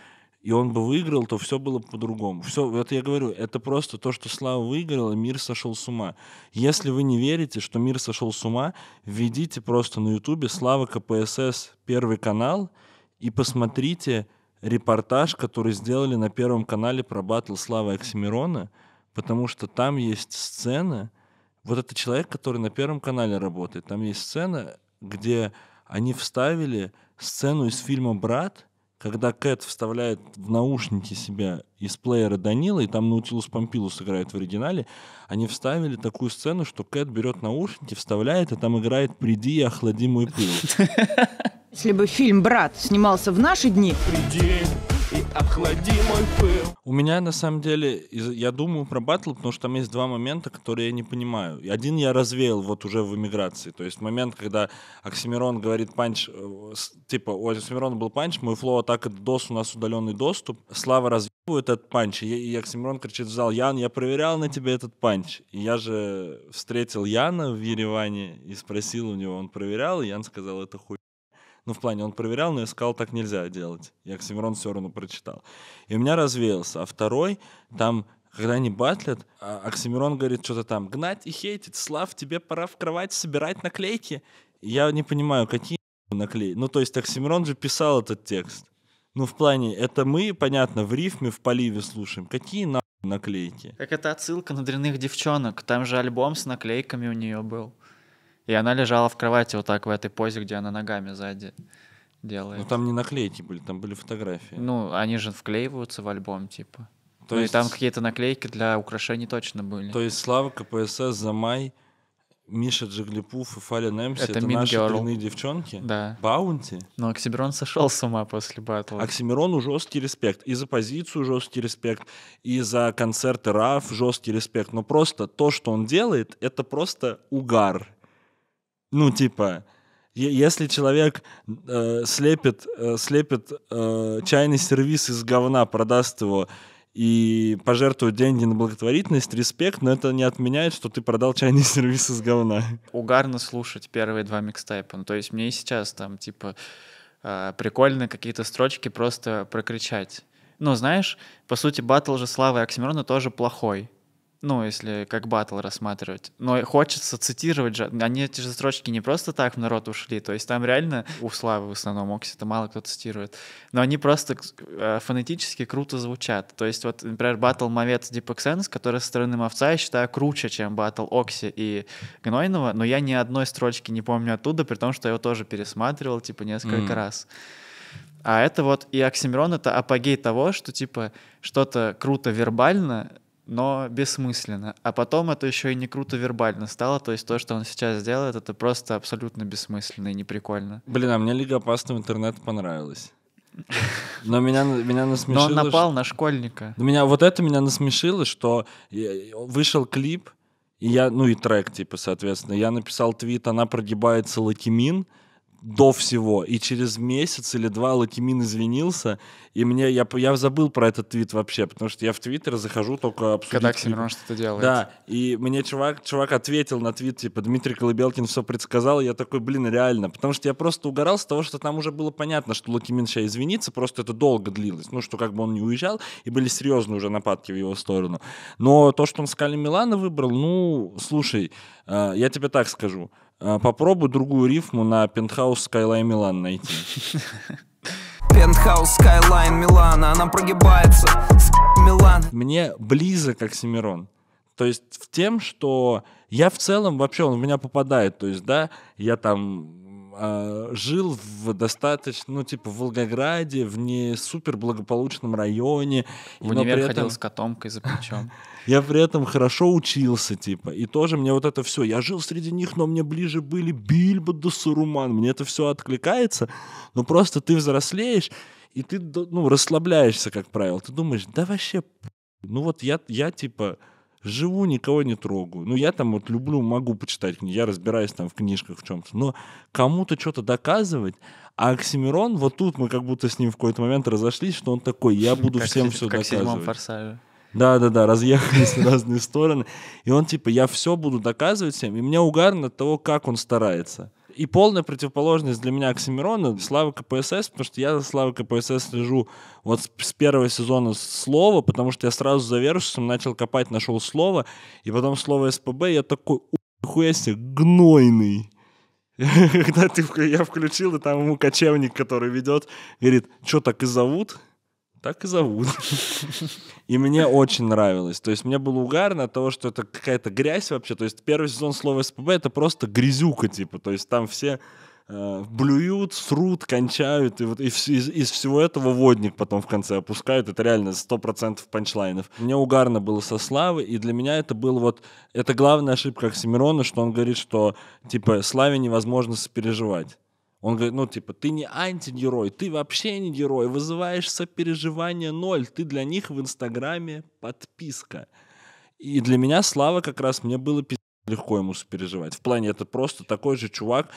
и он бы выиграл, то все было по-другому. Все, это я говорю, это просто то, что Слава выиграла, мир сошел с ума. Если вы не верите, что мир сошел с ума, введите просто на Ютубе Слава КПСС Первый канал и посмотрите репортаж, который сделали на Первом канале про батл Славы Оксимирона, потому что там есть сцена, вот это человек, который на Первом канале работает, там есть сцена, где они вставили сцену из фильма «Брат», когда Кэт вставляет в наушники себя из плеера Данила, и там Наутилус Помпилус играет в оригинале, они вставили такую сцену, что Кэт берет наушники, вставляет, и там играет «Приди и охлади мой пыл». Если бы фильм «Брат» снимался в наши дни... Приди, и охлади мой пыл. У меня на самом деле, я думаю про батл, потому что там есть два момента, которые я не понимаю. Один я развеял вот уже в эмиграции, то есть момент, когда Оксимирон говорит панч, э, типа у Оксимирона был панч, мой флоу атака дос, у нас удаленный доступ, Слава развивает этот панч, и, и Оксимирон кричит в зал, Ян, я проверял на тебе этот панч. И я же встретил Яна в Ереване и спросил у него, он проверял, и Ян сказал, это хуй ну, в плане, он проверял, но я сказал, так нельзя делать. Я Оксимирон все равно прочитал. И у меня развеялся. А второй, там когда они батлят, а, Оксимирон говорит что-то там, гнать и хейтить, Слав, тебе пора в кровать собирать наклейки. Я не понимаю, какие наклейки. Ну, то есть Оксимирон же писал этот текст. Ну, в плане, это мы, понятно, в рифме, в поливе слушаем. Какие на наклейки? Как это отсылка на дрянных девчонок. Там же альбом с наклейками у нее был. И она лежала в кровати вот так в этой позе, где она ногами сзади делает. Ну там не наклейки были, там были фотографии. Ну, они же вклеиваются в альбом, типа. То ну, есть... и там какие-то наклейки для украшений точно были. То есть Слава КПСС за май, Миша Джиглипуф и Фалин Эмси — это, это наши дрянные девчонки? Да. Баунти? Ну Оксимирон сошел с ума после батла. Оксимирону жесткий респект. И за позицию жесткий респект, и за концерты РАФ жесткий респект. Но просто то, что он делает, это просто угар. Ну, типа, если человек э, слепит, э, слепит э, чайный сервис из говна, продаст его и пожертвует деньги на благотворительность, респект, но это не отменяет, что ты продал чайный сервис из говна. Угарно слушать первые два микстайпа. Ну, то есть мне и сейчас там, типа, э, прикольно какие-то строчки просто прокричать. Ну, знаешь, по сути, батл же Славы Оксимирона тоже плохой ну, если как батл рассматривать. Но хочется цитировать же. Они эти же строчки не просто так в народ ушли. То есть там реально у Славы в основном Окси это мало кто цитирует. Но они просто э, фонетически круто звучат. То есть вот, например, батл Мовец Дипоксенс, который со стороны Мовца я считаю круче, чем батл Окси и Гнойного, но я ни одной строчки не помню оттуда, при том, что я его тоже пересматривал, типа, несколько mm. раз. А это вот и Оксимирон — это апогей того, что, типа, что-то круто вербально, но бессмысленно. А потом это еще и не круто вербально стало, то есть то, что он сейчас делает, это просто абсолютно бессмысленно и неприкольно. Блин, а мне Лига опасного интернета понравилась. Но меня, меня насмешило... Но он напал что... на школьника. Меня, вот это меня насмешило, что вышел клип, и я, ну и трек, типа, соответственно. Я написал твит, она прогибается лакимин, до всего. И через месяц или два Лакимин извинился, и мне я, я забыл про этот твит вообще, потому что я в Твиттер захожу только обсудить. Когда Оксимирон что-то делает. Да, и мне чувак, чувак ответил на твит, типа, Дмитрий Колыбелкин все предсказал, и я такой, блин, реально, потому что я просто угорал с того, что там уже было понятно, что Лакимин сейчас извинится, просто это долго длилось, ну, что как бы он не уезжал, и были серьезные уже нападки в его сторону. Но то, что он Скали Милана выбрал, ну, слушай, э, я тебе так скажу, а, попробуй другую рифму на пентхаус Skyline Милан найти. Пентхаус Skyline Милана, она прогибается. Милан. Мне близок как Семирон, То есть в тем, что я в целом вообще, он в меня попадает. То есть, да, я там а, жил в достаточно, ну, типа, в Волгограде, в не супер благополучном районе. В универ этом... ходил с котомкой за плечом. Я при этом хорошо учился, типа, и тоже мне вот это все. Я жил среди них, но мне ближе были Бильбо да Суруман. Мне это все откликается, но просто ты взрослеешь, и ты, ну, расслабляешься, как правило. Ты думаешь, да вообще, ну вот я, я типа, живу, никого не трогаю. Ну, я там вот люблю, могу почитать книги, я разбираюсь там в книжках в чем-то, но кому-то что-то доказывать, а Оксимирон, вот тут мы как будто с ним в какой-то момент разошлись, что он такой, я буду как, всем все как доказывать. Форсаже. Да-да-да, разъехались в разные стороны. И он типа, я все буду доказывать всем, и мне угарно от того, как он старается. И полная противоположность для меня Оксимирона — Слава КПСС, потому что я за Славой КПСС слежу вот с, с первого сезона слова, потому что я сразу за версусом начал копать, нашел слово, и потом слово СПБ, я такой, хуя гнойный. Когда ты, я включил, и там ему кочевник, который ведет, говорит, что так и зовут? так и зовут. И мне очень нравилось. То есть мне было угарно от того, что это какая-то грязь вообще. То есть первый сезон слова СПБ — это просто грязюка, типа. То есть там все э, блюют, срут, кончают, и вот и, из, из всего этого водник потом в конце опускают. Это реально 100% панчлайнов. Мне угарно было со Славы, и для меня это был вот... Это главная ошибка Оксимирона, что он говорит, что, типа, Славе невозможно сопереживать. Он говорит, ну, типа, ты не антигерой, ты вообще не герой, вызываешь сопереживание ноль, ты для них в Инстаграме подписка. И для меня Слава как раз, мне было легко ему сопереживать. В плане, это просто такой же чувак,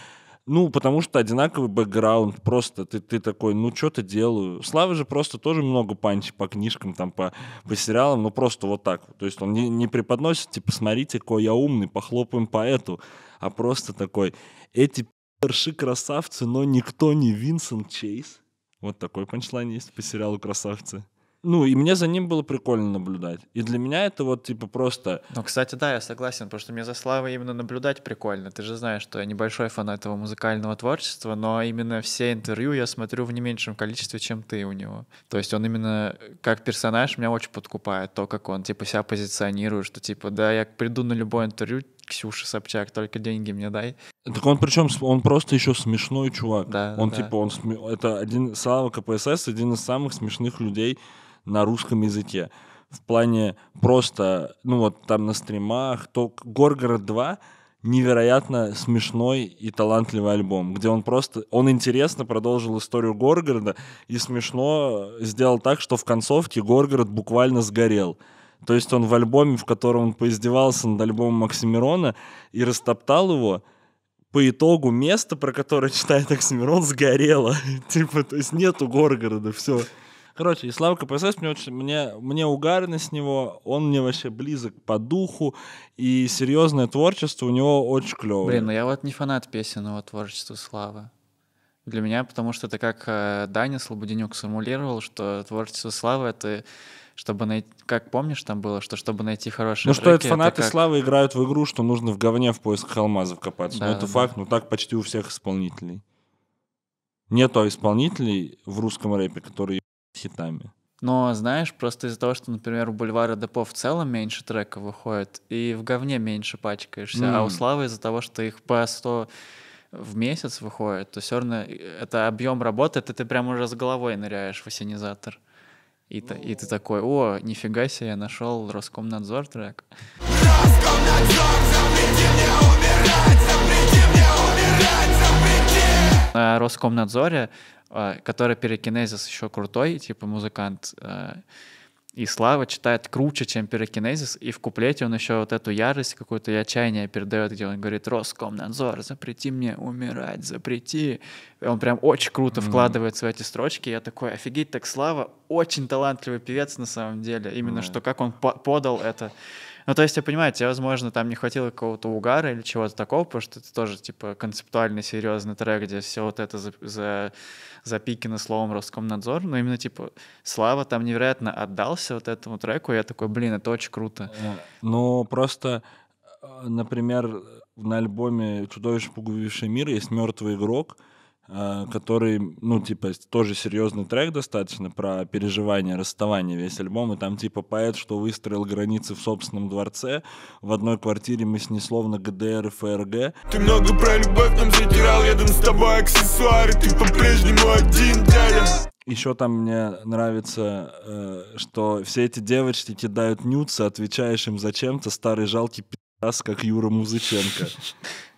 ну, потому что одинаковый бэкграунд, просто ты, ты такой, ну, что-то делаю. Слава же просто тоже много панчи по книжкам, там, по, по сериалам, ну, просто вот так. То есть он не, не преподносит, типа, смотрите, какой я умный, похлопаем поэту, а просто такой, эти Старши красавцы, но никто не Винсент Чейз. Вот такой панчлайн есть по сериалу «Красавцы». Ну, и мне за ним было прикольно наблюдать. И для меня это вот, типа, просто... Ну, кстати, да, я согласен, потому что мне за Славой именно наблюдать прикольно. Ты же знаешь, что я небольшой фанат этого музыкального творчества, но именно все интервью я смотрю в не меньшем количестве, чем ты у него. То есть он именно как персонаж меня очень подкупает, то, как он, типа, себя позиционирует, что, типа, да, я приду на любое интервью, Ксюши Собчак, только деньги мне дай. Так он причем, он просто еще смешной чувак. Да, он да. типа, он сме... это один, Слава КПСС, один из самых смешных людей на русском языке. В плане просто, ну вот там на стримах, то Горгород 2 невероятно смешной и талантливый альбом, где он просто, он интересно продолжил историю Горгорода и смешно сделал так, что в концовке Горгород буквально сгорел. То есть он в альбоме, в котором он поиздевался над альбомом Оксимирона и растоптал его, по итогу место, про которое читает Оксимирон, сгорело. типа, то есть нету Горгорода, все. Короче, и Слава КПСС, мне, очень, мне, мне угарно с него, он мне вообще близок по духу, и серьезное творчество у него очень клевое. Блин, ну я вот не фанат песенного творчества Славы. Для меня, потому что это как э, Даня Слободенюк симулировал, что творчество Славы — это чтобы найти... Как помнишь, там было, что чтобы найти хорошие Ну, треки, что это фанаты это как... славы играют в игру, что нужно в говне в поисках алмазов копаться. Да, ну, это да. факт, но так почти у всех исполнителей. Нету исполнителей в русском рэпе, которые хитами. Но, знаешь, просто из-за того, что, например, у Бульвара Депо в целом меньше треков выходит, и в говне меньше пачкаешься, mm. а у Славы из-за того, что их по 100 в месяц выходит, то все равно э, это объем работы, это ты прям уже с головой ныряешь в осенизатор. И, ну... и ты ну. такой, о, нифига себе, я нашел Роскомнадзор трек. На Роскомнадзоре, а, который перекинезис еще крутой, типа музыкант, а, и Слава читает круче, чем пирокинезис, и в куплете он еще вот эту ярость какую-то и отчаяние передает, где он говорит «Роскомнадзор, запрети мне умирать, запрети». И он прям очень круто вкладывает mm. в эти строчки. Я такой «Офигеть, так Слава очень талантливый певец на самом деле». Именно mm. что как он по подал это ну, то есть, я понимаю, тебе, возможно, там не хватило какого-то угара или чего-то такого, потому что это тоже, типа, концептуальный, серьезный трек, где все вот это за, за, запикано словом Роскомнадзор, но именно, типа, Слава там невероятно отдался вот этому треку, и я такой, блин, это очень круто. Э, ну, просто, э, например, на альбоме «Чудовище, пугубивший мир» есть мертвый игрок, Э, который, ну, типа, тоже серьезный трек достаточно про переживание, расставание весь альбом, и там, типа, поэт, что выстроил границы в собственном дворце, в одной квартире мы снесло в ГДР и ФРГ. Ты много про любовь нам затирал, едем с тобой аксессуары, ты по-прежнему один, дядя. Еще там мне нравится, э, что все эти девочки кидают нюцы, отвечаешь им зачем-то, старый жалкий пи***ц, как Юра Музыченко.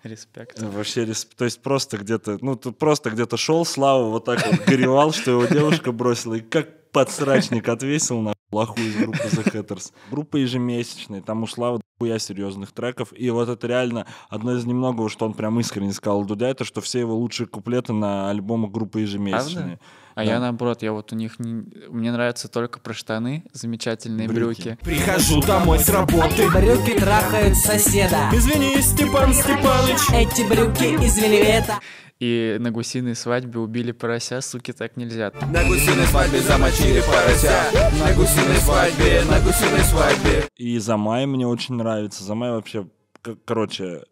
Респект. Вообще респ, То есть просто где-то, ну, ты просто где-то шел, Слава вот так вот горевал, что его девушка бросила, и как подсрачник отвесил на плохую группу The Hatters. Группа ежемесячная, там у Славы хуя серьезных треков. И вот это реально одно из немногого, что он прям искренне сказал Дудя, это что все его лучшие куплеты на альбомах группы ежемесячные. А да. я наоборот, я вот у них не... мне нравятся только про штаны, замечательные брюки. брюки. Прихожу домой с работы. Брюки трахают соседа. Извини, Степан Степаныч. Эти брюки из вельвета и на гусиной свадьбе убили порося, суки, так нельзя. На гусиной свадьбе замочили порося, на гусиной свадьбе, на гусиной свадьбе. И за Май мне очень нравится. за Май вообще, короче,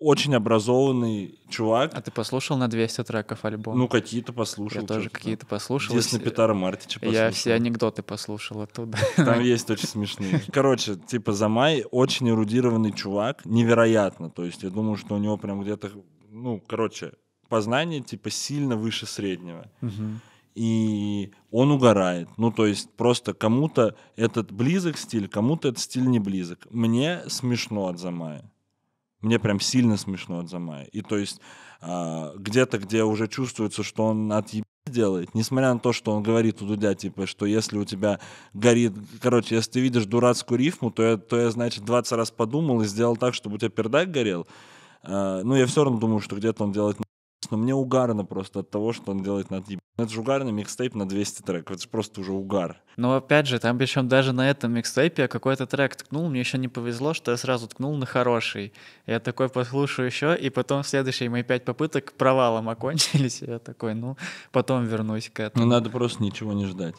очень образованный чувак. А ты послушал на 200 треков альбом? Ну, какие-то послушал. Я тоже какие-то послушал. Здесь на Петра Мартича послушал. Я все анекдоты послушал оттуда. Там есть очень смешные. Короче, типа за Май очень эрудированный чувак, невероятно. То есть я думаю, что у него прям где-то ну, короче, познание типа сильно выше среднего. Угу. И он угорает. Ну, то есть просто кому-то этот близок стиль, кому-то этот стиль не близок. Мне смешно от Замая. Мне прям сильно смешно от Замая. И то есть а, где-то, где уже чувствуется, что он от делает, несмотря на то, что он говорит у Дудя, типа, что если у тебя горит, короче, если ты видишь дурацкую рифму, то я, то я значит, 20 раз подумал и сделал так, чтобы у тебя пердак горел, Э, ну, я все равно думаю, что где-то он делает но мне угарно просто от того, что он делает на ну, Это же угарный микстейп на 200 треков, это же просто уже угар. Но опять же, там причем даже на этом микстейпе я какой-то трек ткнул, мне еще не повезло, что я сразу ткнул на хороший. Я такой послушаю еще, и потом следующие мои пять попыток провалом окончились. Я такой, ну, потом вернусь к этому. Ну, надо просто ничего не ждать.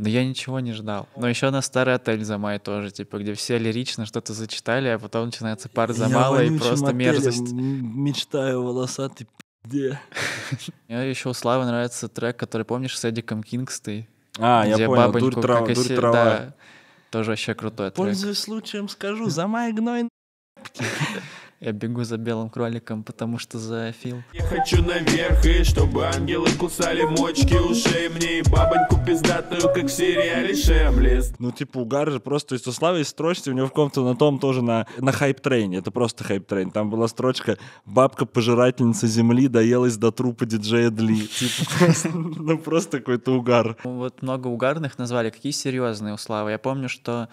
Да я ничего не ждал. Но еще на старый отель за май тоже, типа, где все лирично что-то зачитали, а потом начинается пар за мало и просто мерзость. Мечтаю волосатый где? Мне еще у Славы нравится трек, который, помнишь, с Эдиком Кингстой? А, я понял, бабоньку, дурь трава, дурь трава. Да, тоже вообще крутой трек. Пользуясь случаем, скажу, за май гной Я бегу за белым кроликом, потому что за Фил. Я хочу наверх, и чтобы ангелы кусали мочки ушей мне и бабоньку пиздатую, как в сериале Шемлист. Ну, типа, угар же просто то есть из есть строчки у него в ком-то на том тоже на, на хайп-трейне. Это просто хайп-трейн. Там была строчка «Бабка-пожирательница земли доелась до трупа диджея Дли». Типа, ну, просто какой-то угар. Вот много угарных назвали. Какие серьезные у Славы. Я помню, что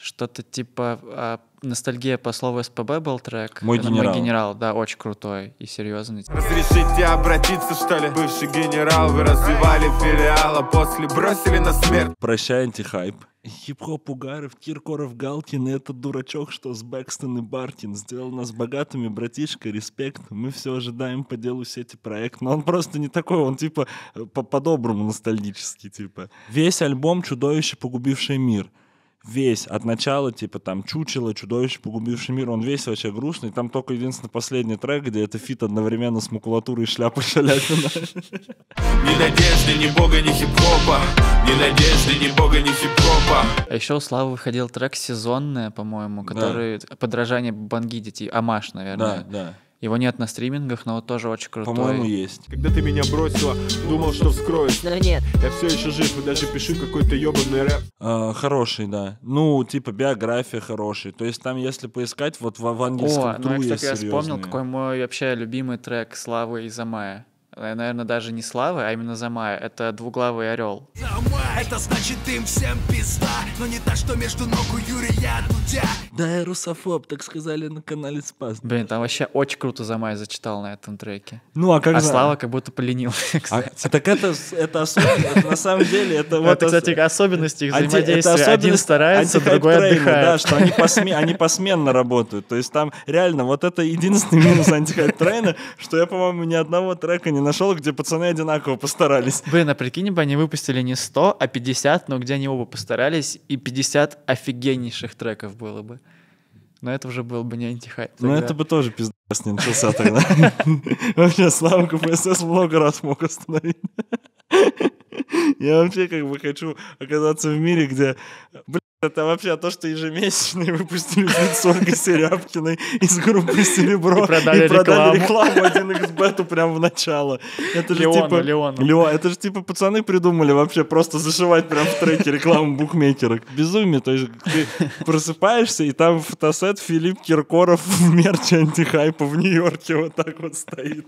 что-то типа а, ностальгия по слову СПБ был трек. Мой генерал. Мой генерал, да, очень крутой и серьезный. Разрешите обратиться, что ли? Бывший генерал, вы развивали филиал, а после бросили на смерть. Прощай, антихайп. Хип-хоп Угаров, Киркоров, Галкин и этот дурачок, что с Бэкстон и Бартин сделал нас богатыми, братишка, респект. Мы все ожидаем по делу сети проект, но он просто не такой, он типа э, по- по-доброму ностальгический, типа. Весь альбом «Чудовище, погубившее мир» весь от начала, типа там «Чучело», «Чудовище, погубивший мир», он весь вообще грустный. Там только единственный последний трек, где это фит одновременно с макулатурой и шляпой Шаляпина. Ни надежды, ни бога, ни хип-хопа, ни надежды, ни бога, ни хип-хопа. А еще у Славы выходил трек «Сезонная», по-моему, который подражание Бангидити, Амаш, наверное. Да, да. Его нет на стримингах, но вот тоже очень крутой. По-моему, есть. Когда ты меня бросила, думал, что вскроешь. Но нет. Я все еще жив и даже пишу какой-то ебаный рэп. А, хороший, да. Ну, типа, биография хорошая. То есть там, если поискать, вот в, в английском О, ну, я, кстати, я вспомнил, какой мой вообще любимый трек Славы Изамая. Э, наверное, даже не Славы, а именно за Замая. Это двуглавый орел. это значит им всем пизда, но не та, что между ног Юрия Дудя. Да, я русофоб, так сказали на канале Спас. Блин, там вообще очень круто за Замай зачитал на этом треке. Ну, а как А за... Слава как будто поленился, а, кстати. А, так это, это особенно, на самом деле, это вот... Это, кстати, особенности их взаимодействия. Один старается, другой отдыхает. Да, что они, посме... они посменно работают. То есть там реально вот это единственный минус антихайп-трейна, что я, по-моему, ни одного трека не нашел, где пацаны одинаково постарались. Блин, а прикинь бы, они выпустили не 100, а 50, но где они оба постарались, и 50 офигеннейших треков было бы. Но это уже был бы не антихайп. Ну это бы тоже пиздец не начался тогда. Вообще, славу КПСС много раз мог остановить. Я вообще как бы хочу оказаться в мире, где... Блин, это вообще то, что ежемесячные выпустили блин, с Ольгой Серябкиной из группы «Серебро» и продали, и продали рекламу. рекламу 1xbet прямо в начало. Это же Леона, типа... Леона. Лео, это же типа пацаны придумали вообще просто зашивать прям в треке рекламу букмекерок. Безумие, то есть ты просыпаешься, и там фотосет Филипп Киркоров в мерче антихайпа в Нью-Йорке вот так вот стоит.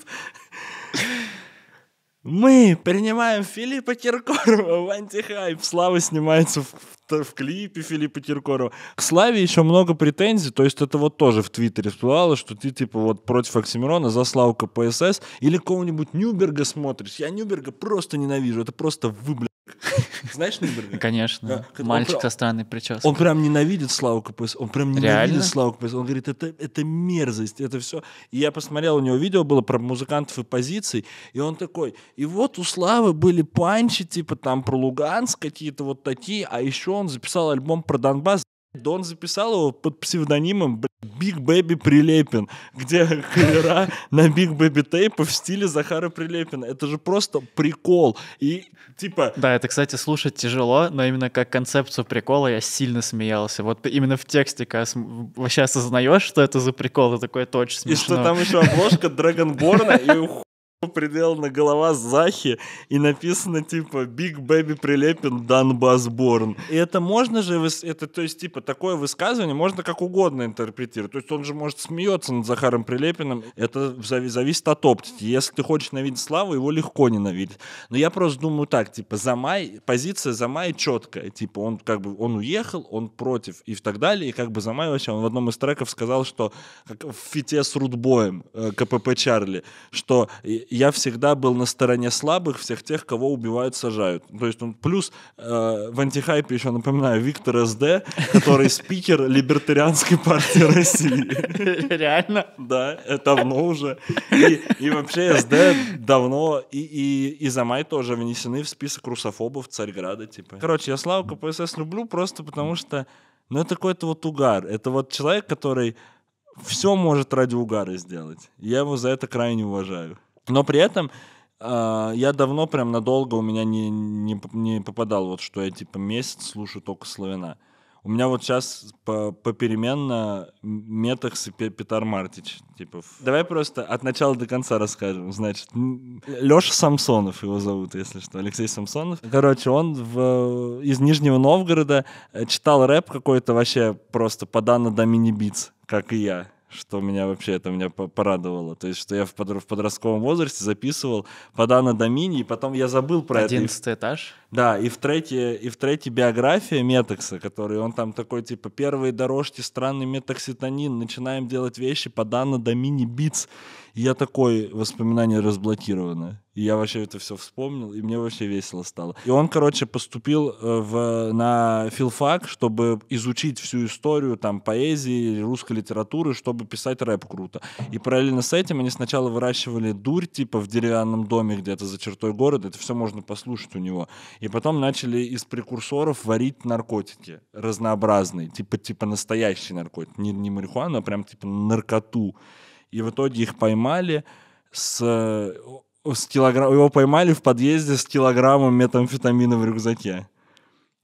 Мы принимаем Филиппа Киркорова в антихайп. Слава снимается в, в, в клипе Филиппа Киркорова. К Славе еще много претензий, то есть это вот тоже в Твиттере всплывало, что ты типа вот против Оксимирона за Славу КПСС или кого-нибудь Нюберга смотришь. Я Нюберга просто ненавижу, это просто вы, Знаешь Нюрнберга? Конечно. Да. Мальчик он, со странной прической. Он прям ненавидит Славу КПС. Он прям ненавидит Реально? Славу КПС. Он говорит, это, это мерзость, это все. И я посмотрел, у него видео было про музыкантов и позиций, и он такой, и вот у Славы были панчи, типа там про Луганск, какие-то вот такие, а еще он записал альбом про Донбасс, Дон записал его под псевдонимом Биг Бэби Прилепин, где кавера на Биг Бэби Тейпа в стиле Захара Прилепина. Это же просто прикол. И типа... Да, это, кстати, слушать тяжело, но именно как концепцию прикола я сильно смеялся. Вот именно в тексте, когда вообще осознаешь, что это за прикол, и такое точно смешно. И что там еще обложка Драгонборна и приделана голова Захи и написано типа Big Baby Прилепин Донбасс Борн. И это можно же, это то есть типа такое высказывание можно как угодно интерпретировать. То есть он же может смеется над Захаром Прилепиным. Это зависит от оптики. Если ты хочешь ненавидеть Славу, его легко ненавидеть. Но я просто думаю так, типа за май, позиция за май четкая. Типа он как бы, он уехал, он против и так далее. И как бы за май вообще, он в одном из треков сказал, что как в фите с Рудбоем, э, КПП Чарли, что я всегда был на стороне слабых, всех тех, кого убивают, сажают. То есть он ну, плюс э, в антихайпе еще напоминаю Виктор СД, который спикер либертарианской партии России. Реально? Да, э, давно уже. И, и вообще СД давно, и, и, и за май тоже внесены в список русофобов Царьграда, типа. Короче, я Славу КПСС люблю просто потому что, ну, это какой-то вот угар. Это вот человек, который все может ради угара сделать. Я его за это крайне уважаю. Но при этом э, я давно прям надолго у меня не, не, не попадал, вот что я типа месяц слушаю только Славина У меня вот сейчас по, попеременно Метакс и Петар Мартич. Типа, давай просто от начала до конца расскажем. Значит, Леша Самсонов его зовут, если что, Алексей Самсонов. Короче, он в, из Нижнего Новгорода э, читал рэп какой-то вообще просто по Дана Домини Битс, как и я что меня вообще это меня порадовало. То есть, что я в, под, в подростковом возрасте записывал Падана Домини, и потом я забыл про 11 это. этаж? Да, и в третьей, и в третьей биография Метакса, который он там такой, типа, первые дорожки, странный метакситонин, начинаем делать вещи Падана Домини Битс я такой, воспоминание разблокировано. И я вообще это все вспомнил, и мне вообще весело стало. И он, короче, поступил э, в, на филфак, чтобы изучить всю историю там поэзии, русской литературы, чтобы писать рэп круто. И параллельно с этим они сначала выращивали дурь, типа, в деревянном доме где-то за чертой города. Это все можно послушать у него. И потом начали из прекурсоров варить наркотики разнообразные, типа, типа настоящий наркотик. Не, не марихуану, а прям типа наркоту и в итоге их поймали с, с килограмм... Его поймали в подъезде с килограммом метамфетамина в рюкзаке.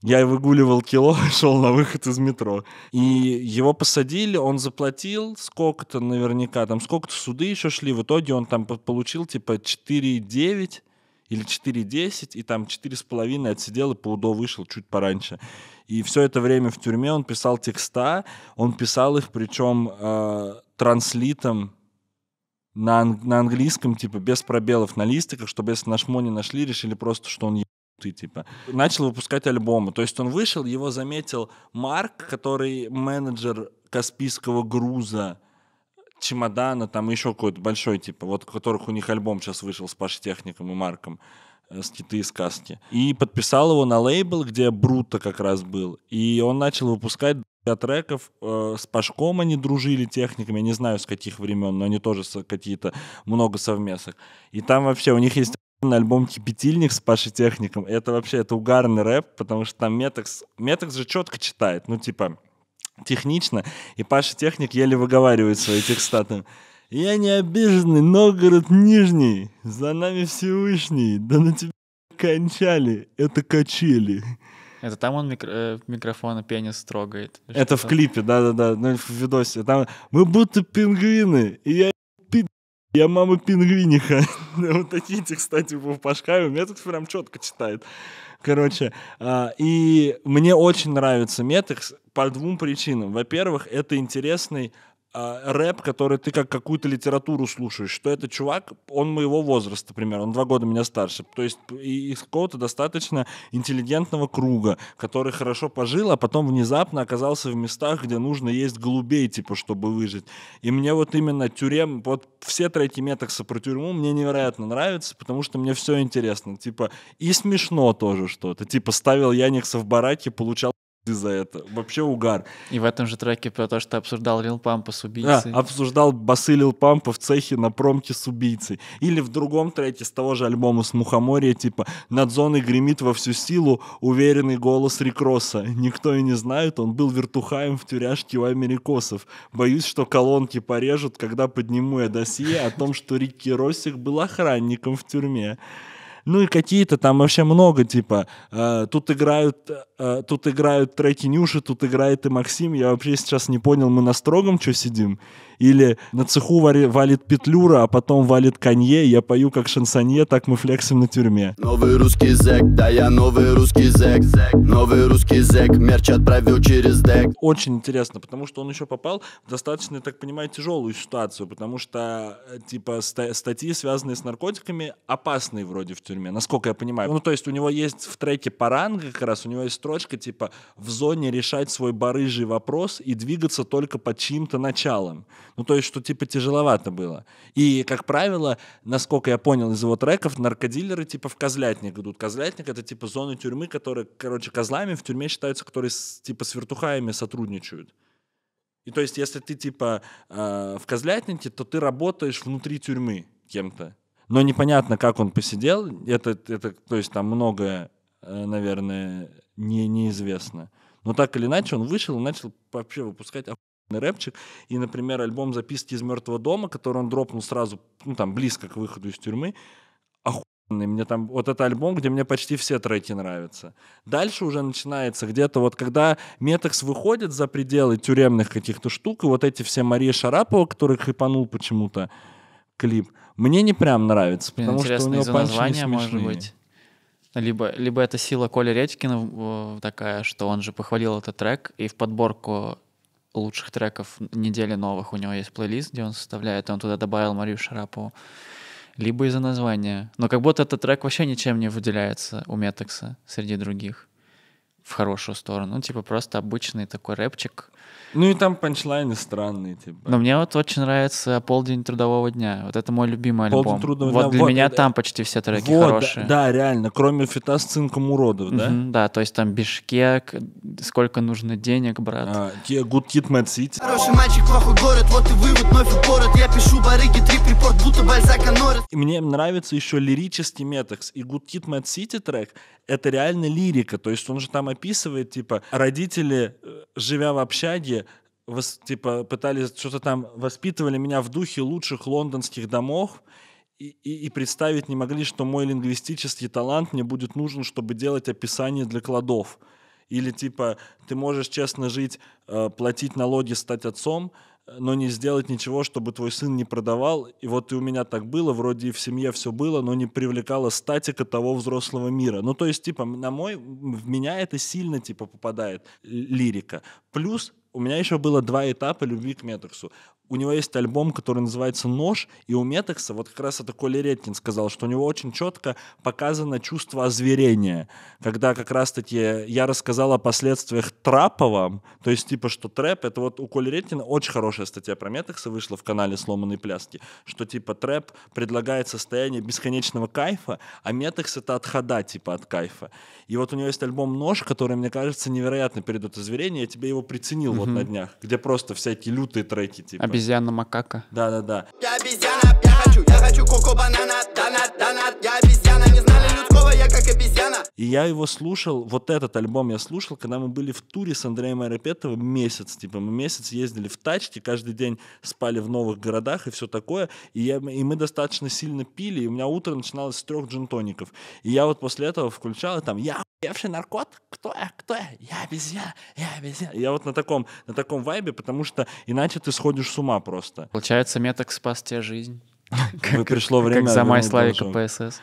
Я выгуливал кило, шел на выход из метро. И его посадили, он заплатил сколько-то наверняка, там сколько-то суды еще шли. В итоге он там получил типа 4,9 или 4,10, и там 4,5 отсидел, и по УДО вышел чуть пораньше. И все это время в тюрьме он писал текста, он писал их причем э, транслитом на, ан- на английском, типа, без пробелов на листиках, чтобы если наш не нашли, решили просто, что он ты типа. Начал выпускать альбомы. То есть он вышел, его заметил Марк, который менеджер Каспийского груза, чемодана, там еще какой-то большой, типа, вот у которых у них альбом сейчас вышел с Пашей Техником и Марком э, с киты и сказки. И подписал его на лейбл, где Бруто как раз был. И он начал выпускать треков. Э, с Пашком они дружили техниками, я не знаю с каких времен, но они тоже какие-то много совместных. И там вообще у них есть на альбом «Кипятильник» с Пашей Техником. Это вообще, это угарный рэп, потому что там Метакс, Метакс же четко читает, ну типа технично, и Паша Техник еле выговаривает свои текста там. «Я не обиженный, Новгород Нижний, за нами Всевышний, да на тебя кончали, это качели». Это там он микро- э, микрофона пенис трогает. Это в клипе, да-да-да, ну, в видосе. Там мы будто пингвины, и я я мама пингвиниха. вот такие текста типа в Пашкаве. Метод прям четко читает. Короче, а, и мне очень нравится метод по двум причинам. Во-первых, это интересный Э, рэп, который ты как какую-то литературу слушаешь, что это чувак, он моего возраста, например, он два года меня старше, то есть из какого-то достаточно интеллигентного круга, который хорошо пожил, а потом внезапно оказался в местах, где нужно есть голубей, типа, чтобы выжить. И мне вот именно тюрем, вот все треки Метакса про тюрьму мне невероятно нравятся, потому что мне все интересно, типа, и смешно тоже что-то, типа, ставил Яникса в бараке, получал за это. Вообще угар. И в этом же треке про то, что обсуждал Лил Пампа с убийцей. Да, обсуждал басы Лил Пампа в цехе на промке с убийцей. Или в другом треке с того же альбома с Мухоморья, типа «Над зоной гремит во всю силу уверенный голос Рекросса. Никто и не знает, он был вертухаем в тюряшке у америкосов. Боюсь, что колонки порежут, когда подниму я досье о том, что Рикки Россик был охранником в тюрьме». Ну и какие-то там вообще много, типа, э, тут играют, э, тут играют треки Нюши, тут играет и Максим. Я вообще сейчас не понял, мы на строгом что сидим? Или на цеху вари, валит Петлюра, а потом валит Конье, я пою как шансонье, так мы флексим на тюрьме. Новый русский зэк, да я новый русский зэк, зэк. новый русский зэк, мерч отправил через дек. Очень интересно, потому что он еще попал в достаточно, я так понимаю, тяжелую ситуацию, потому что, э, типа, ста- статьи, связанные с наркотиками, опасные вроде в тюрьме тюрьме, насколько я понимаю. Ну, то есть у него есть в треке Паранга как раз, у него есть строчка типа «в зоне решать свой барыжий вопрос и двигаться только под чьим-то началом». Ну, то есть, что типа тяжеловато было. И, как правило, насколько я понял из его треков, наркодилеры типа в козлятник идут. Козлятник — это типа зоны тюрьмы, которые, короче, козлами в тюрьме считаются, которые типа с вертухаями сотрудничают. И то есть, если ты типа э, в козлятнике, то ты работаешь внутри тюрьмы кем-то но непонятно, как он посидел. Это, это то есть там многое, э, наверное, не, неизвестно. Но так или иначе он вышел и начал вообще выпускать охуенный рэпчик. И, например, альбом «Записки из мертвого дома», который он дропнул сразу, ну, там, близко к выходу из тюрьмы, охуенный. Мне там вот это альбом, где мне почти все треки нравятся. Дальше уже начинается где-то вот, когда Метакс выходит за пределы тюремных каких-то штук, и вот эти все Мария Шарапова, которых хайпанул почему-то клип — мне не прям нравится, Блин, потому что у него панчи не может быть. Либо, либо это сила Коля Редькина такая, что он же похвалил этот трек, и в подборку лучших треков недели новых у него есть плейлист, где он составляет, и он туда добавил Марию Шарапову. Либо из-за названия. Но как будто этот трек вообще ничем не выделяется у Метекса среди других в хорошую сторону. Ну, типа просто обычный такой рэпчик. Ну и там панчлайны странные, типа. Но мне вот очень нравится «Полдень трудового дня». Вот это мой любимый альбом. «Полдень трудового вот дня». вот для меня там почти все треки вот, хорошие. Да, да, реально. Кроме «Фита с цинком уродов», да? Mm-hmm, да, то есть там «Бишкек», «Сколько нужно денег, брат». А, «Good Kid, Mad City». Хороший мальчик, плохой город, вот и вывод, вновь и Я пишу барыги, три припорт, будто Бальзака Норрис. И мне нравится еще лирический метакс. И «Good Kid, Mad City» трек — это реально лирика. То есть он же там описывает, типа, родители, э, живя в общаге, вос, типа пытались что-то там воспитывали меня в духе лучших лондонских домов и, и, и представить не могли, что мой лингвистический талант мне будет нужен, чтобы делать описание для кладов. Или типа ты можешь честно жить, э, платить налоги, стать отцом, но не сделать ничего, чтобы твой сын не продавал. И вот и у меня так было, вроде и в семье все было, но не привлекала статика того взрослого мира. Ну, то есть, типа, на мой, в меня это сильно, типа, попадает лирика. Плюс у меня еще было два этапа любви к Метриксу у него есть альбом, который называется «Нож», и у Метекса, вот как раз это Коля Редкин сказал, что у него очень четко показано чувство озверения, когда как раз-таки я рассказал о последствиях траповом, то есть типа, что трэп, это вот у Коли Редкина очень хорошая статья про Метекса вышла в канале «Сломанные пляски», что типа трэп предлагает состояние бесконечного кайфа, а Метекс — это отхода типа от кайфа. И вот у него есть альбом «Нож», который, мне кажется, невероятно передает озверение, я тебе его приценил mm-hmm. вот на днях, где просто всякие лютые треки типа обезьяна-макака. Да-да-да. Я обезьяна, я хочу, я хочу коко-банана, да-на. И я его слушал, вот этот альбом я слушал, когда мы были в туре с Андреем Айропетовым месяц. Типа мы месяц ездили в тачке, каждый день спали в новых городах и все такое. И, я, и мы достаточно сильно пили, и у меня утро начиналось с трех джинтоников. И я вот после этого включал, и там я вообще наркот, кто я, кто я, я обезьяна, я обезьяна. Я вот на таком, на таком вайбе, потому что иначе ты сходишь с ума просто. Получается, меток спас тебе жизнь. Как, пришло время. Как за май Славика ПСС.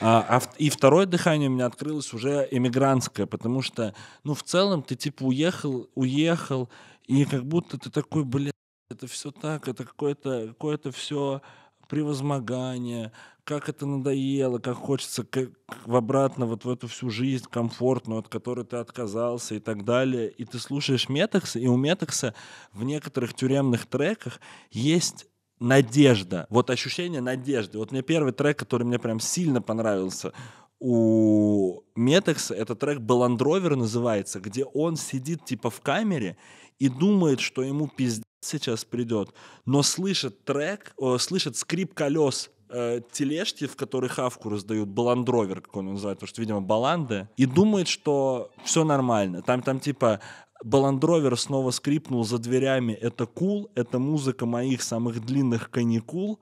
А, а, и второе дыхание у меня открылось уже эмигрантское, потому что, ну, в целом ты типа уехал, уехал, и как будто ты такой, блядь, это все так, это какое-то, какое-то все превозмогание, как это надоело, как хочется как в обратно вот в эту всю жизнь комфортную, от которой ты отказался и так далее. И ты слушаешь Метакса, и у Метакса в некоторых тюремных треках есть надежда, вот ощущение надежды. Вот мне первый трек, который мне прям сильно понравился у Метекса, это трек «Баландровер» называется, где он сидит типа в камере и думает, что ему пиздец сейчас придет, но слышит трек, о, слышит скрип колес э, тележки, в которой хавку раздают, баландровер, как он называет, потому что, видимо, баланды, и думает, что все нормально. Там, там типа Баландровер снова скрипнул за дверями. Это кул, cool, это музыка моих самых длинных каникул.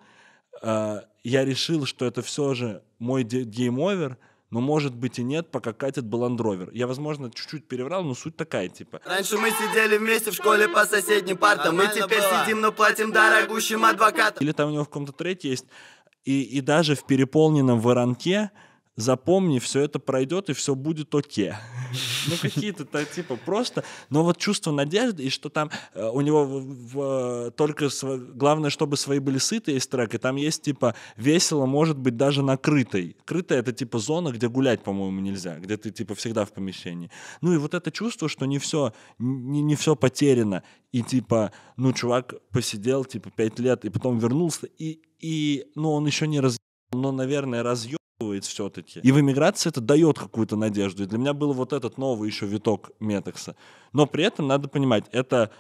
А, я решил, что это все же мой гейм-овер, но может быть и нет, пока катит Баландровер. Я, возможно, чуть-чуть переврал, но суть такая, типа. Раньше мы сидели вместе в школе по соседним партам, мы теперь была. сидим, но платим дорогущим адвокатам. Или там у него в каком-то треть есть, и, и даже в переполненном воронке запомни, все это пройдет и все будет окей. Ну какие-то так, типа просто, но вот чувство надежды и что там э, у него э, только главное, чтобы свои были сытые есть трек, там есть типа весело, может быть даже накрытой. Крытая это типа зона, где гулять, по-моему, нельзя, где ты типа всегда в помещении. Ну и вот это чувство, что не все не, не все потеряно и типа ну чувак посидел типа пять лет и потом вернулся и и ну он еще не раз но наверное разъем все-таки. И в эмиграции это дает какую-то надежду. И для меня был вот этот новый еще виток Метакса. Но при этом надо понимать, это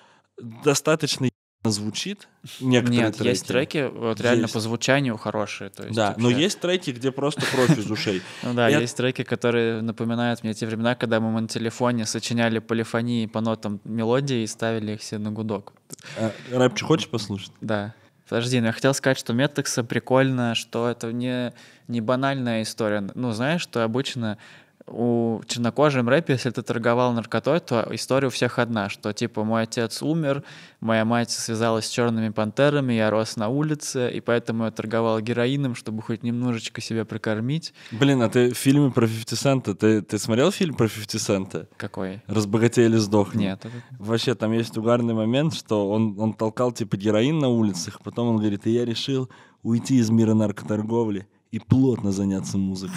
достаточно звучит некоторые Нет, треки. есть треки, вот реально есть. по звучанию хорошие. То есть, да, вообще... но есть треки, где просто кровь из ушей. Ну да, есть треки, которые напоминают мне те времена, когда мы на телефоне сочиняли полифонии по нотам мелодии и ставили их себе на гудок. А, Рэпчик хочешь послушать? Да. Подожди, ну я хотел сказать, что метакса прикольно, что это не, не банальная история. Ну, знаешь, что обычно у чернокожем рэпе, если ты торговал наркотой, то история у всех одна, что типа мой отец умер, моя мать связалась с черными пантерами, я рос на улице, и поэтому я торговал героином, чтобы хоть немножечко себя прикормить. Блин, а ты фильмы про 50 Сента, ты, ты смотрел фильм про 50 Сента? Какой? Разбогатели, или сдохни». Нет. Это... Вообще, там есть угарный момент, что он, он толкал типа героин на улицах, потом он говорит, и я решил уйти из мира наркоторговли и плотно заняться музыкой.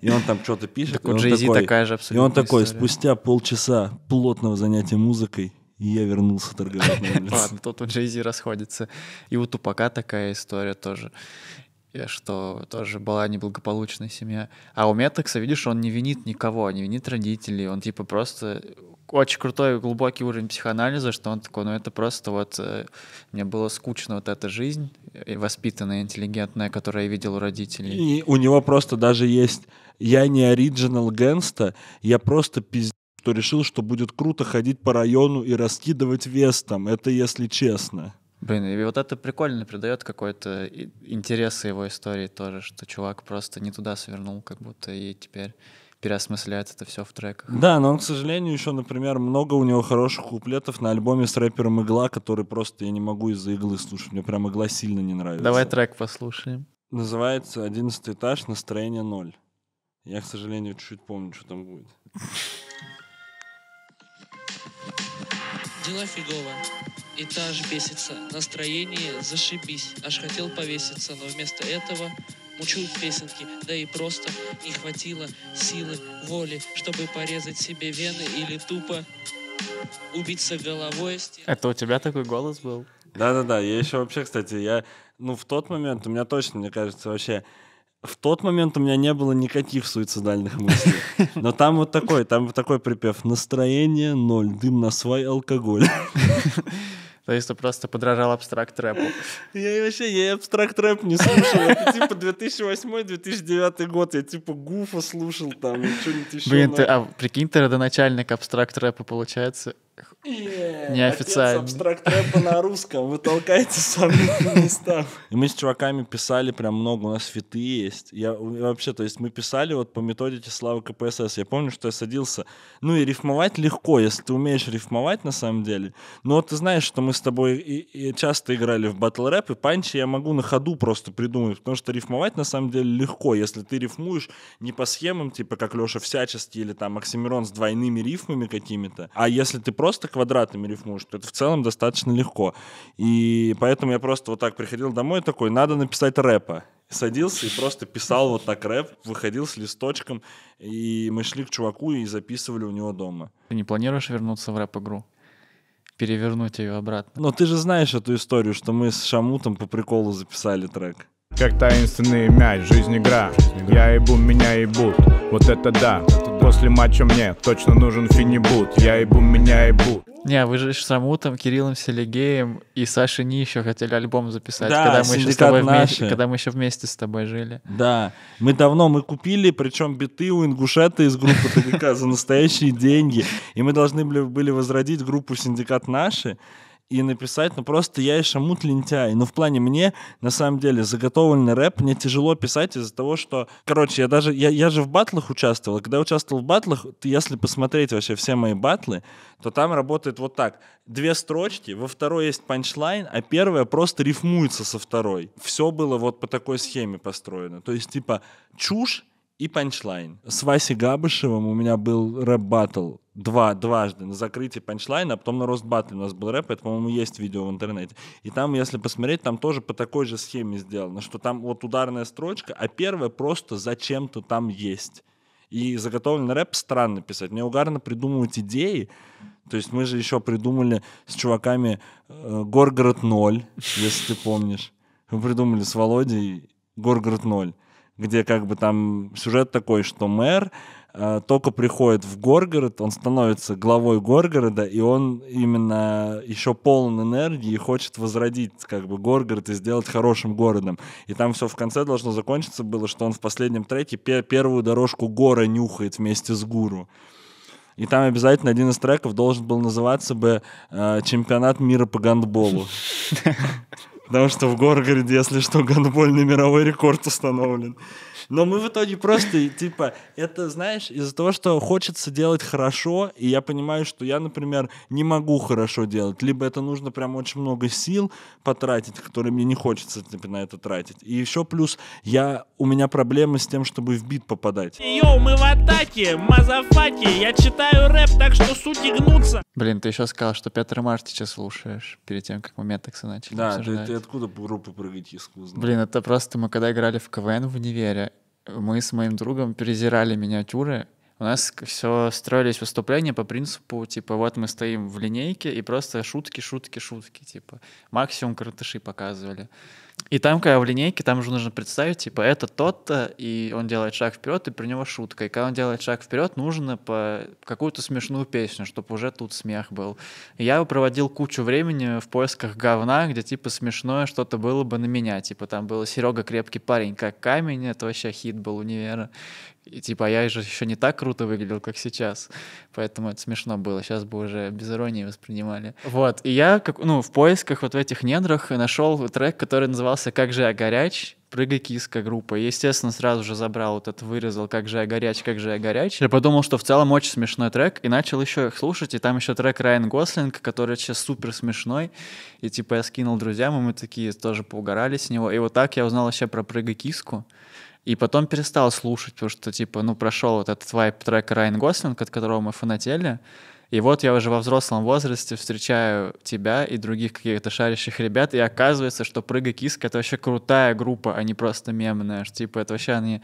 И он там что-то пишет. Так у Джей Зи такая же абсолютно И он такой, спустя полчаса плотного занятия музыкой, и я вернулся торговать на улице. Ладно, тут у Джей расходится. И у Тупака такая история тоже э, что тоже была неблагополучная семья. А у Метакса, видишь, он не винит никого, не винит родителей, он типа просто очень крутой глубокий уровень психоанализа, что он такой, ну это просто вот э, мне было скучно вот эта жизнь воспитанная, интеллигентная, которую я видел у родителей. И у него просто даже есть я не оригинал гэнста, я просто пиздец, что решил, что будет круто ходить по району и раскидывать вес там, это если честно. Блин, и вот это прикольно придает какой-то интерес его истории тоже, что чувак просто не туда свернул, как будто и теперь переосмысляет это все в треках. Да, но он, к сожалению, еще, например, много у него хороших куплетов на альбоме с рэпером «Игла», который просто я не могу из-за иглы слушать. Мне прям «Игла» сильно не нравится. Давай трек послушаем. Называется «Одиннадцатый этаж. Настроение ноль». Я, к сожалению, чуть-чуть помню, что там будет. Дела фигово. Этаж бесится. Настроение зашибись. Аж хотел повеситься, но вместо этого учу песенки, да и просто не хватило силы воли, чтобы порезать себе вены или тупо убиться головой. Это у тебя такой голос был? Да-да-да, я еще вообще, кстати, я, ну, в тот момент, у меня точно, мне кажется, вообще, в тот момент у меня не было никаких суицидальных мыслей. Но там вот такой, там вот такой припев. Настроение ноль, дым на свой алкоголь. то есть ты просто подражал абстракт рэпу. Я вообще, я абстракт рэп не слушал. Это типа 2008-2009 год, я типа гуфа слушал там, что-нибудь еще. Блин, ты, а прикинь, ты родоначальник абстракт рэпа получается. Неофициально. абстракт рэпа на русском, вы толкаете сомнительные местам. И мы с чуваками писали прям много, у нас фиты есть. Я вообще, то есть мы писали вот по методике Славы КПСС. Я помню, что я садился, ну и рифмовать легко, если ты умеешь рифмовать на самом деле. Но ты знаешь, что мы с тобой и, и часто играли в батл рэп, и панчи я могу на ходу просто придумать, потому что рифмовать на самом деле легко, если ты рифмуешь не по схемам, типа как Леша всячески или там Оксимирон с двойными рифмами какими-то, а если ты просто квадратными рифмуешь, то это в целом достаточно легко. И поэтому я просто вот так приходил домой такой, надо написать рэпа. Садился и просто писал вот так рэп, выходил с листочком, и мы шли к чуваку и записывали у него дома. Ты не планируешь вернуться в рэп-игру? перевернуть ее обратно. Но ты же знаешь эту историю, что мы с Шамутом по приколу записали трек. Как таинственный мяч, жизнь игра. Жизнь игра. Я ебу, меня ебут. Вот это да после матча мне точно нужен финибут. Я ебу, меня ебу. Не, вы же с Самутом, Кириллом Селегеем и Сашей Ни еще хотели альбом записать, да, когда, мы еще с тобой вместе, когда мы еще вместе с тобой жили. Да, мы давно мы купили, причем биты у ингушета из группы ТГК за настоящие деньги. И мы должны были возродить группу «Синдикат наши», и написать, но «Ну, просто я и шамут лентяй. Но ну, в плане мне, на самом деле, заготовленный рэп мне тяжело писать из-за того, что... Короче, я даже... Я, я же в батлах участвовал. Когда я участвовал в батлах, если посмотреть вообще все мои батлы, то там работает вот так. Две строчки, во второй есть панчлайн, а первая просто рифмуется со второй. Все было вот по такой схеме построено. То есть типа чушь, и панчлайн. С Васей Габышевым у меня был рэп-баттл два, дважды на закрытии панчлайна, а потом на рост Ростбатле у нас был рэп, это, по-моему, есть видео в интернете. И там, если посмотреть, там тоже по такой же схеме сделано, что там вот ударная строчка, а первая просто зачем-то там есть. И заготовленный рэп странно писать. Мне угарно придумывать идеи, то есть мы же еще придумали с чуваками э, Горгород 0, если ты помнишь. Мы придумали с Володей Горгород 0 где как бы там сюжет такой, что мэр э, только приходит в Горгород, он становится главой Горгорода, и он именно еще полон энергии и хочет возродить как бы Горгород и сделать хорошим городом. И там все в конце должно закончиться было, что он в последнем треке пе- первую дорожку гора нюхает вместе с гуру. И там обязательно один из треков должен был называться бы э, «Чемпионат мира по гандболу». Потому что в Горгороде, если что, гандбольный мировой рекорд установлен. Но мы в итоге просто, типа, это, знаешь, из-за того, что хочется делать хорошо, и я понимаю, что я, например, не могу хорошо делать. Либо это нужно прям очень много сил потратить, которые мне не хочется типа, на это тратить. И еще плюс я, у меня проблемы с тем, чтобы в бит попадать. Йоу, мы в атаке, мазафаки, я читаю рэп, так что сути гнутся. Блин, ты еще сказал, что 5 сейчас слушаешь перед тем, как мы Метекса начали Да, ты, ты откуда группы про Витиску узнал? Блин, это просто мы когда играли в КВН в универе, мы с моим другом перезирали миниатюры. У нас все строились выступления по принципу, типа, вот мы стоим в линейке и просто шутки, шутки, шутки, типа. Максимум карандаши показывали. И там, когда в линейке, там уже нужно представить, типа, это тот-то, и он делает шаг вперед, и при него шутка. И когда он делает шаг вперед, нужно по какую-то смешную песню, чтобы уже тут смех был. И я проводил кучу времени в поисках говна, где, типа, смешное что-то было бы на меня. Типа, там было Серега крепкий парень, как камень, это вообще хит был универа. И, типа, я же еще не так круто выглядел, как сейчас. Поэтому это смешно было. Сейчас бы уже без иронии воспринимали. Вот. И я, как, ну, в поисках вот в этих недрах нашел трек, который назывался «Как же я горяч». «Прыгай, киска» группа. естественно, сразу же забрал вот этот вырезал «Как же я горяч, как же я горяч». Я подумал, что в целом очень смешной трек, и начал еще их слушать, и там еще трек Райан Гослинг, который сейчас супер смешной, и типа я скинул друзьям, и мы такие тоже поугарали с него. И вот так я узнал вообще про «Прыгай, киску». И потом перестал слушать, потому что, типа, ну, прошел вот этот вайп трека Райан Гослинг, от которого мы фанатели. И вот я уже во взрослом возрасте встречаю тебя и других каких-то шарящих ребят, и оказывается, что Прыга киска» — это вообще крутая группа, а не просто мемная. Типа, это вообще они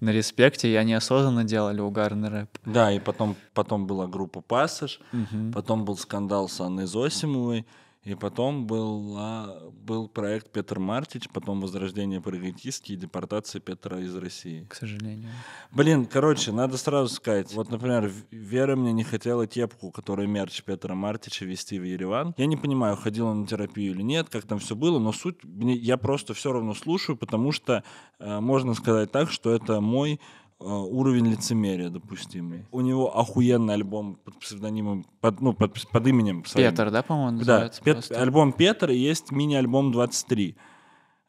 на респекте, и они осознанно делали угарный рэп. Да, и потом, потом была группа «Пассаж», угу. потом был скандал с Анной Зосимовой, и потом была, был проект Петр Мартич, потом возрождение парагетистки и депортация Петра из России. К сожалению. Блин, короче, надо сразу сказать. Вот, например, Вера мне не хотела кепку, которую мерч Петра Мартича вести в Ереван. Я не понимаю, ходил он на терапию или нет, как там все было, но суть, я просто все равно слушаю, потому что э, можно сказать так, что это мой Э, уровень лицемерия допустимый. У него охуенный альбом под псевдонимом, под, ну, под, под именем. Своим. да, по-моему, Да, Пет, альбом Петр и есть мини-альбом 23.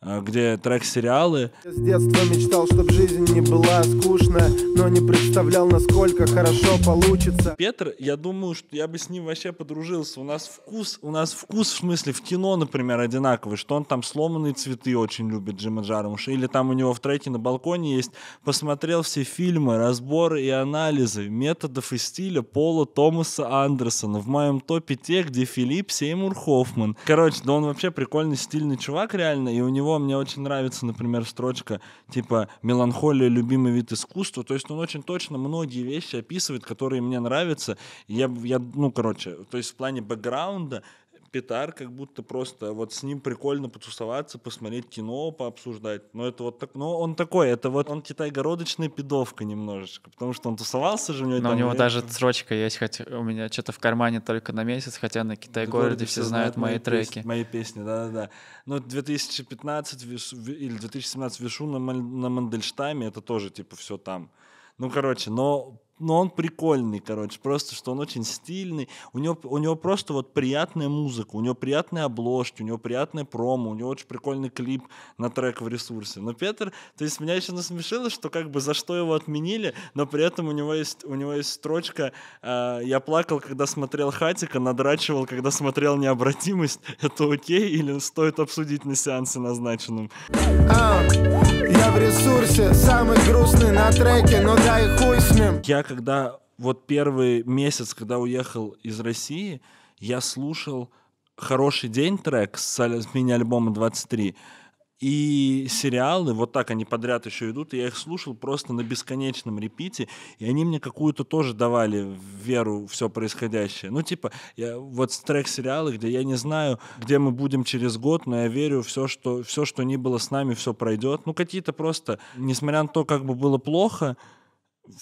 Э, где трек-сериалы. С детства мечтал, чтобы жизнь не была скучна, но не представлял, насколько хорошо получится. Петр, я думаю, что я бы с ним вообще подружился. У нас вкус, у нас вкус в смысле в кино, например, одинаковый, что он там сломанные цветы очень любит Джима Джармуша или там у него в треке на балконе есть «Посмотрел все фильмы, разборы и анализы методов и стиля Пола Томаса Андерсона в моем топе тех, где Филипп Сеймур Хоффман». Короче, да он вообще прикольный, стильный чувак реально, и у него него мне очень нравится, например, строчка типа «Меланхолия – любимый вид искусства». То есть он очень точно многие вещи описывает, которые мне нравятся. Я, я ну, короче, то есть в плане бэкграунда – Петар, как будто просто вот с ним прикольно потусоваться, посмотреть кино, пообсуждать. Но это вот так, но он такой, это вот он китай пидовка немножечко, потому что он тусовался же у него. Но у него лет... даже срочка есть, хотя у меня что-то в кармане только на месяц, хотя на Китай-городе все знают мои треки. Песни, мои песни, да-да-да. Но 2015 виш, или 2017 Вишу на, на Мандельштаме, это тоже типа все там. Ну, короче, но но он прикольный, короче, просто, что он очень стильный, у него, у него просто вот приятная музыка, у него приятная обложка, у него приятная промо, у него очень прикольный клип на трек в ресурсе. Но Петр, то есть меня еще насмешило, что как бы за что его отменили, но при этом у него есть, у него есть строчка э, «Я плакал, когда смотрел Хатика, надрачивал, когда смотрел необратимость, это окей или стоит обсудить на сеансе назначенном?» oh. Я в ресурсе, самый грустный на треке, но дай хуй с ним. Я когда вот первый месяц, когда уехал из России, я слушал «Хороший день» трек с, с мини-альбома «23», и сериалы, вот так они подряд еще идут, и я их слушал просто на бесконечном репите, и они мне какую-то тоже давали веру в все происходящее. Ну, типа, я, вот трек сериалы, где я не знаю, где мы будем через год, но я верю, все, что, все, что ни было с нами, все пройдет. Ну, какие-то просто, несмотря на то, как бы было плохо,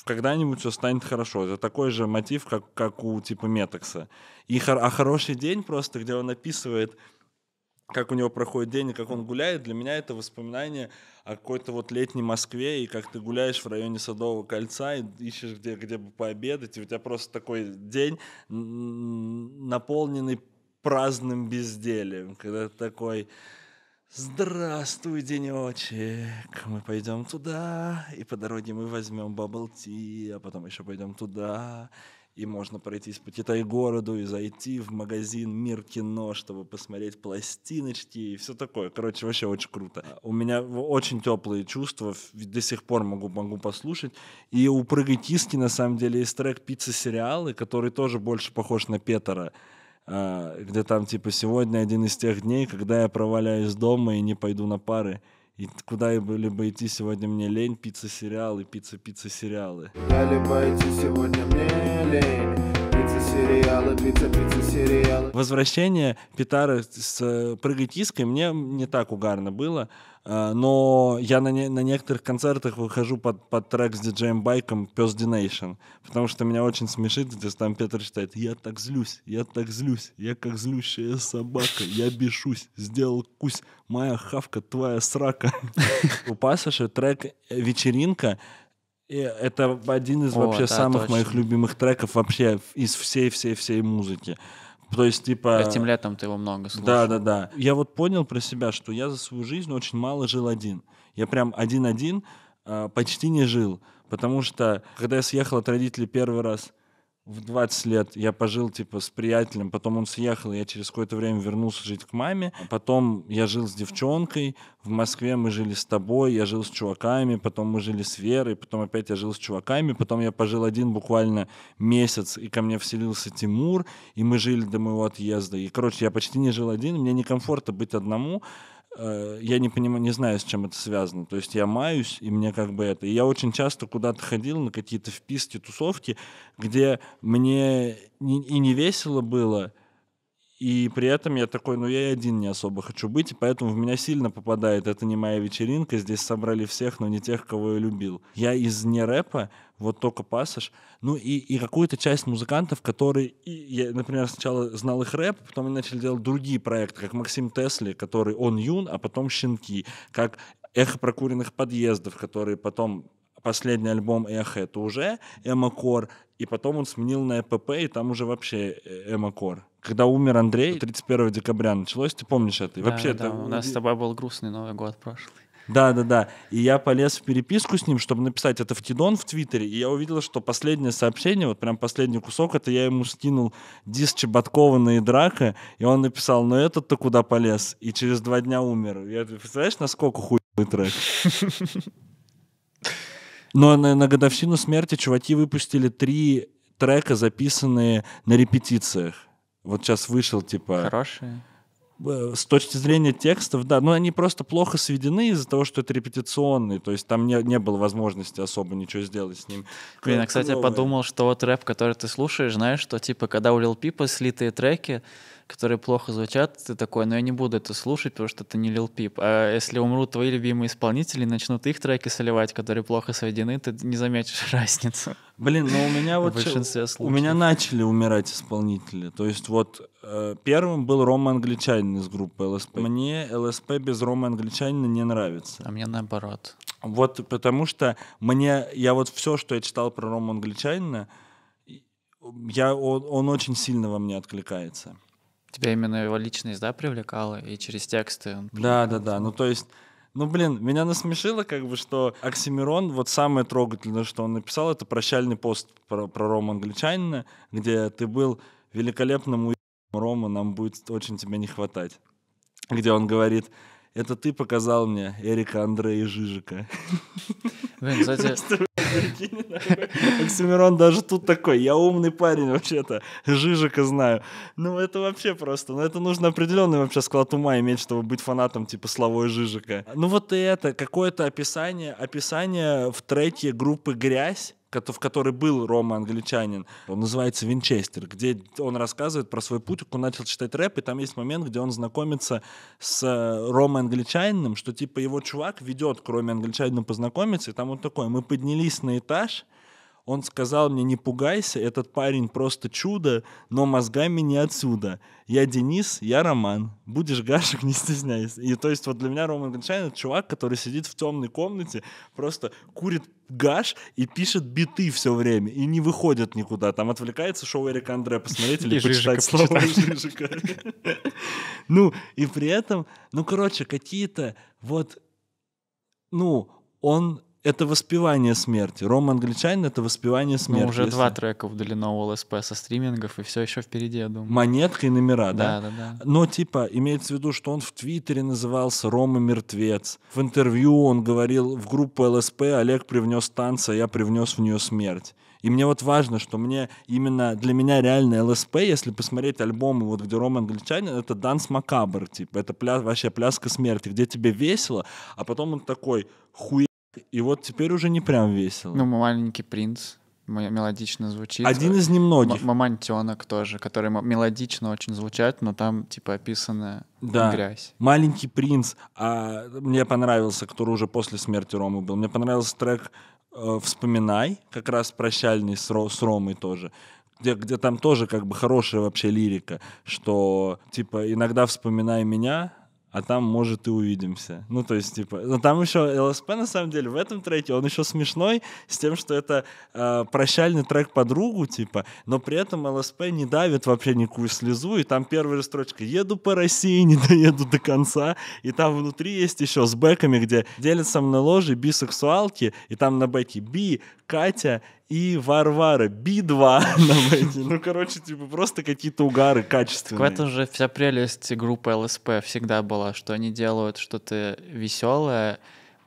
когда-нибудь все станет хорошо. Это такой же мотив, как, как у типа Метакса. И хор- а хороший день просто, где он описывает как у него проходит день, как он гуляет, для меня это воспоминание о какой-то вот летней Москве, и как ты гуляешь в районе Садового кольца, и ищешь, где, где бы пообедать, и у тебя просто такой день, наполненный праздным безделием, когда ты такой... Здравствуй, денечек. Мы пойдем туда, и по дороге мы возьмем бабл ти, а потом еще пойдем туда, и можно пройтись по Китай-городу и зайти в магазин «Мир кино», чтобы посмотреть пластиночки и все такое. Короче, вообще очень круто. У меня очень теплые чувства, до сих пор могу, могу послушать. И у «Прыгай киски» на самом деле есть трек «Пицца сериалы», который тоже больше похож на Петера а, где там типа сегодня один из тех дней, когда я проваляюсь дома и не пойду на пары. И куда я были бы идти сегодня мне лень, пицца сериалы, пицца пицца сериалы. Дали бы идти сегодня мне лень, Возвращение Питары с э, прыгать мне не так угарно было, э, но я на, не, на некоторых концертах выхожу под, под трек с диджеем Байком «Пес Динейшн», потому что меня очень смешит, здесь там Петр читает «Я так злюсь, я так злюсь, я как злющая собака, я бешусь, сделал кусь, моя хавка, твоя срака». У Пассажа трек «Вечеринка» И это один из О, вообще да, самых точно. моих любимых треков вообще из всей-всей-всей музыки. То есть, типа... Этим летом ты его много слушал. Да-да-да. Я вот понял про себя, что я за свою жизнь очень мало жил один. Я прям один-один а, почти не жил. Потому что, когда я съехал от родителей первый раз в 20 лет я пожил, типа, с приятелем, потом он съехал, я через какое-то время вернулся жить к маме, потом я жил с девчонкой, в Москве мы жили с тобой, я жил с чуваками, потом мы жили с Верой, потом опять я жил с чуваками, потом я пожил один буквально месяц, и ко мне вселился Тимур, и мы жили до моего отъезда. И, короче, я почти не жил один, мне некомфортно быть одному, Э, я не понимаю, не знаю, с чем это связано. То есть я маюсь, и мне как бы это... И я очень часто куда-то ходил на какие-то вписки, тусовки, где мне и не весело было, и при этом я такой, ну я и один не особо хочу быть, и поэтому в меня сильно попадает, это не моя вечеринка, здесь собрали всех, но не тех, кого я любил. Я из не рэпа вот только пассаж. Ну и, и какую-то часть музыкантов, которые, и, я, например, сначала знал их рэп, потом они начали делать другие проекты, как Максим Тесли, который он юн, а потом щенки, как эхо прокуренных подъездов, которые потом последний альбом «Эхо» — это уже «Эмокор», и потом он сменил на «ЭПП», и там уже вообще «Э-, «Эмокор». Когда умер Андрей, 31 декабря началось, ты помнишь это? да, вообще да, это... у нас с тобой был грустный Новый год прошлый. Да, да, да. И я полез в переписку с ним, чтобы написать это в Тидон в Твиттере, и я увидел, что последнее сообщение, вот прям последний кусок, это я ему скинул диск Чеботкова и Драка, и он написал, ну этот-то куда полез? И через два дня умер. Я, представляешь, насколько хуй трек? Но на, на годовщину смерти чуваки выпустили три трека, записанные на репетициях. Вот сейчас вышел, типа... Хорошие. Э, с точки зрения текстов, да, но они просто плохо сведены из-за того, что это репетиционный, то есть там не, не было возможности особо ничего сделать с ним. Блин, а, э, я, кстати, новые. подумал, что вот рэп, который ты слушаешь, знаешь, что типа, когда у Лил Пипа слитые треки, которые плохо звучат, ты такой, но ну, я не буду это слушать, потому что это не Лил Пип. А если умрут твои любимые исполнители, начнут их треки соливать, которые плохо соединены, ты не заметишь разницу. Блин, но ну, у меня вот... В большинстве случаев. У меня начали умирать исполнители. То есть вот э, первым был Рома Англичанин из группы ЛСП. Мне ЛСП без Рома Англичанина не нравится. А мне наоборот. Вот потому что мне... Я вот все, что я читал про Рома Англичанина, я, он, он очень сильно во мне откликается. Тебя именно его личность, да, привлекала, и через тексты. Он да, да, да. Ну, то есть ну, блин, меня насмешило, как бы, что Оксимирон, вот самое трогательное, что он написал, это прощальный пост про, про Рома Англичанина, где ты был великолепным у... Рома, нам будет очень тебя не хватать. Где он говорит, это ты показал мне Эрика, Андрея и Жижика. Блин, кстати, Оксимирон даже тут такой, я умный парень вообще-то, Жижика знаю. Ну, это вообще просто, ну, это нужно определенный вообще склад ума иметь, чтобы быть фанатом типа Славой Жижика. Ну, вот и это, какое-то описание, описание в треке группы «Грязь», в которой был Рома англичанин. Он называется «Винчестер», где он рассказывает про свой путь, как он начал читать рэп, и там есть момент, где он знакомится с э, Рома англичанином, что типа его чувак ведет, кроме англичанина, познакомиться, и там вот такой, мы поднялись на этаж, он сказал мне, не пугайся, этот парень просто чудо, но мозгами не отсюда. Я Денис, я Роман. Будешь гашек, не стесняйся. И то есть вот для меня Роман Гончарин — это чувак, который сидит в темной комнате, просто курит гаш и пишет биты все время, и не выходит никуда. Там отвлекается шоу Эрика Андре посмотреть или почитать слова Жижика. Ну, и при этом, ну, короче, какие-то вот, ну, он это воспевание смерти. Рома Англичанин — это воспевание ну, смерти. Ну, уже если... два трека удалено у ЛСП со стримингов, и все еще впереди, я думаю. Монетка и номера, да? Да, да, да. Но, типа, имеется в виду, что он в Твиттере назывался «Рома мертвец». В интервью он говорил в группу ЛСП «Олег привнес танца, я привнес в нее смерть». И мне вот важно, что мне именно для меня реально ЛСП, если посмотреть альбомы, вот где Рома Англичанин, это данс макабр, типа, это пля, вообще пляска смерти, где тебе весело, а потом он такой хуя и вот теперь уже не прям весело. Ну, маленький принц мелодично звучит. Один из немногих. М- мамонтенок тоже, который мелодично очень звучат, но там типа описана да. грязь. Маленький принц. А мне понравился, который уже после смерти Ромы был. Мне понравился трек э, Вспоминай, как раз прощальный с, Ро- с Ромой тоже где, где там тоже как бы хорошая вообще лирика, что типа иногда вспоминай меня, а там, может, и увидимся. Ну, то есть, типа, но там еще ЛСП, на самом деле, в этом треке, он еще смешной с тем, что это э, прощальный трек подругу, типа, но при этом ЛСП не давит вообще никакую слезу, и там первая строчка «Еду по России, не доеду до конца», и там внутри есть еще с бэками, где делятся на ложи бисексуалки, и там на бэке «Би», «Катя», и Варвара Би-2 на бэке. Ну, короче, типа просто какие-то угары качественные. в этом же вся прелесть группы ЛСП всегда была, что они делают что-то веселое,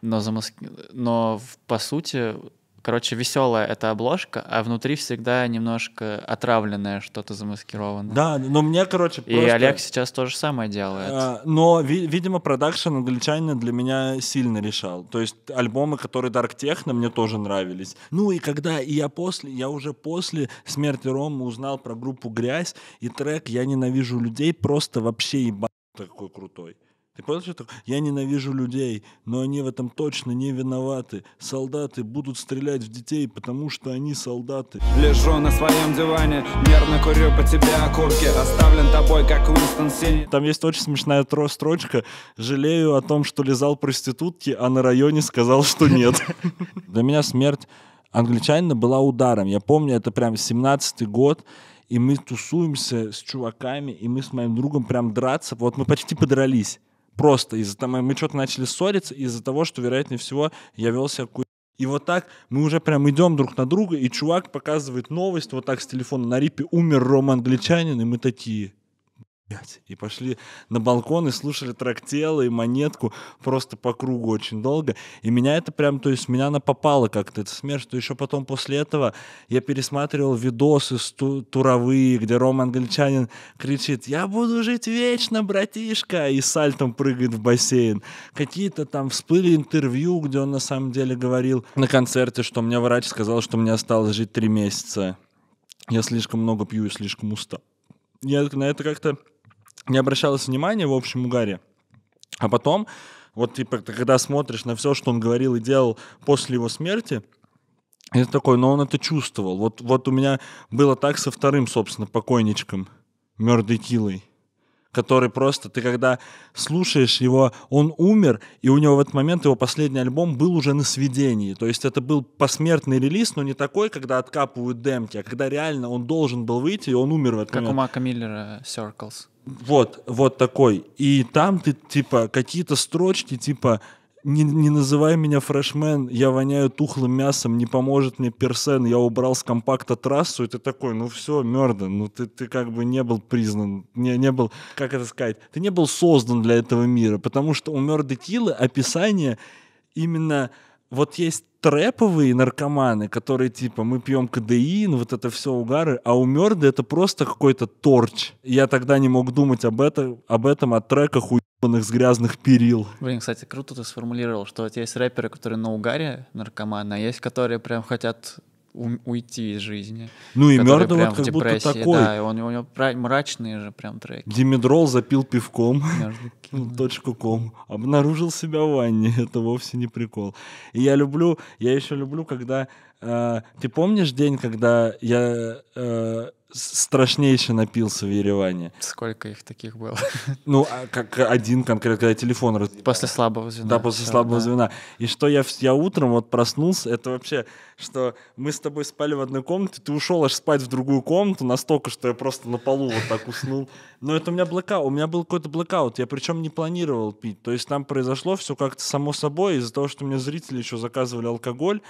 но, замаск... но по сути короче, веселая эта обложка, а внутри всегда немножко отравленное что-то замаскировано. Да, но мне, короче, просто... И Олег сейчас то же самое делает. А, но, ви- видимо, продакшн англичанин для меня сильно решал. То есть альбомы, которые Dark Techno, мне тоже нравились. Ну и когда и я после, я уже после смерти Ромы узнал про группу «Грязь», и трек «Я ненавижу людей» просто вообще ебать такой крутой. Ты понимаешь, что такое? Я ненавижу людей, но они в этом точно не виноваты. Солдаты будут стрелять в детей, потому что они солдаты. Лежу на своем диване, нервно курю по тебе окурки, оставлен тобой, как Уинстон Синий. Там есть очень смешная тро строчка. Жалею о том, что лизал проститутки, а на районе сказал, что нет. Для меня смерть англичанина была ударом. Я помню, это прям 17-й год, и мы тусуемся с чуваками, и мы с моим другом прям драться. Вот мы почти подрались. Просто из-за того, мы что-то начали ссориться из-за того, что, вероятнее всего, я вел себя ку... И вот так мы уже прям идем друг на друга, и чувак показывает новость вот так с телефона на рипе «Умер Рома Англичанин», и мы такие – и пошли на балкон и слушали трек тела и монетку просто по кругу очень долго. И меня это прям, то есть меня она попала как-то, эта смерть, что еще потом после этого я пересматривал видосы сту- туровые, где Рома Англичанин кричит «Я буду жить вечно, братишка!» и сальтом прыгает в бассейн. Какие-то там всплыли интервью, где он на самом деле говорил на концерте, что мне врач сказал, что мне осталось жить три месяца. Я слишком много пью и слишком устал. Я на это как-то не обращалось внимания в общем угаре. А потом, вот типа, ты когда смотришь на все, что он говорил и делал после его смерти, это такой, но «Ну, он это чувствовал. Вот, вот у меня было так со вторым, собственно, покойничком, мертвой килой который просто, ты когда слушаешь его, он умер, и у него в этот момент его последний альбом был уже на сведении. То есть это был посмертный релиз, но не такой, когда откапывают демки, а когда реально он должен был выйти, и он умер в этот как момент. Как у Мака Миллера Circles. Вот, вот такой. И там ты, типа, какие-то строчки, типа, не, не называй меня фрешмен, я воняю тухлым мясом, не поможет мне персен, я убрал с компакта трассу, и ты такой, ну все, Мерден, ну ты, ты как бы не был признан, не, не был, как это сказать, ты не был создан для этого мира, потому что у Мерды Тилы описание именно вот есть трэповые наркоманы, которые типа мы пьем кадеин, вот это все угары, а у Мерды это просто какой-то торч. Я тогда не мог думать об, это, об этом, о треках уебанных с грязных перил. Блин, кстати, круто ты сформулировал, что вот есть рэперы, которые на угаре наркоманы, а есть которые прям хотят уйти из жизни. Ну и мертвый вот как будто такой. Да, он, у него мрачные же прям треки. Димедрол запил пивком, точку ком, обнаружил себя в ванне, это вовсе не прикол. И я люблю, я еще люблю, когда Э, ты помнишь день, когда я э, страшнейше напился в Ереване. Сколько их таких было? Ну, а как один конкретно, когда телефон раз... После слабого звена. Да, после все, слабого да. звена. И что я, я утром вот проснулся, это вообще, что мы с тобой спали в одной комнате, ты ушел аж спать в другую комнату настолько, что я просто на полу вот так уснул. Но это у меня блокаут, у меня был какой-то блокаут, я причем не планировал пить. То есть там произошло все как-то само собой из-за того, что мне зрители еще заказывали алкоголь,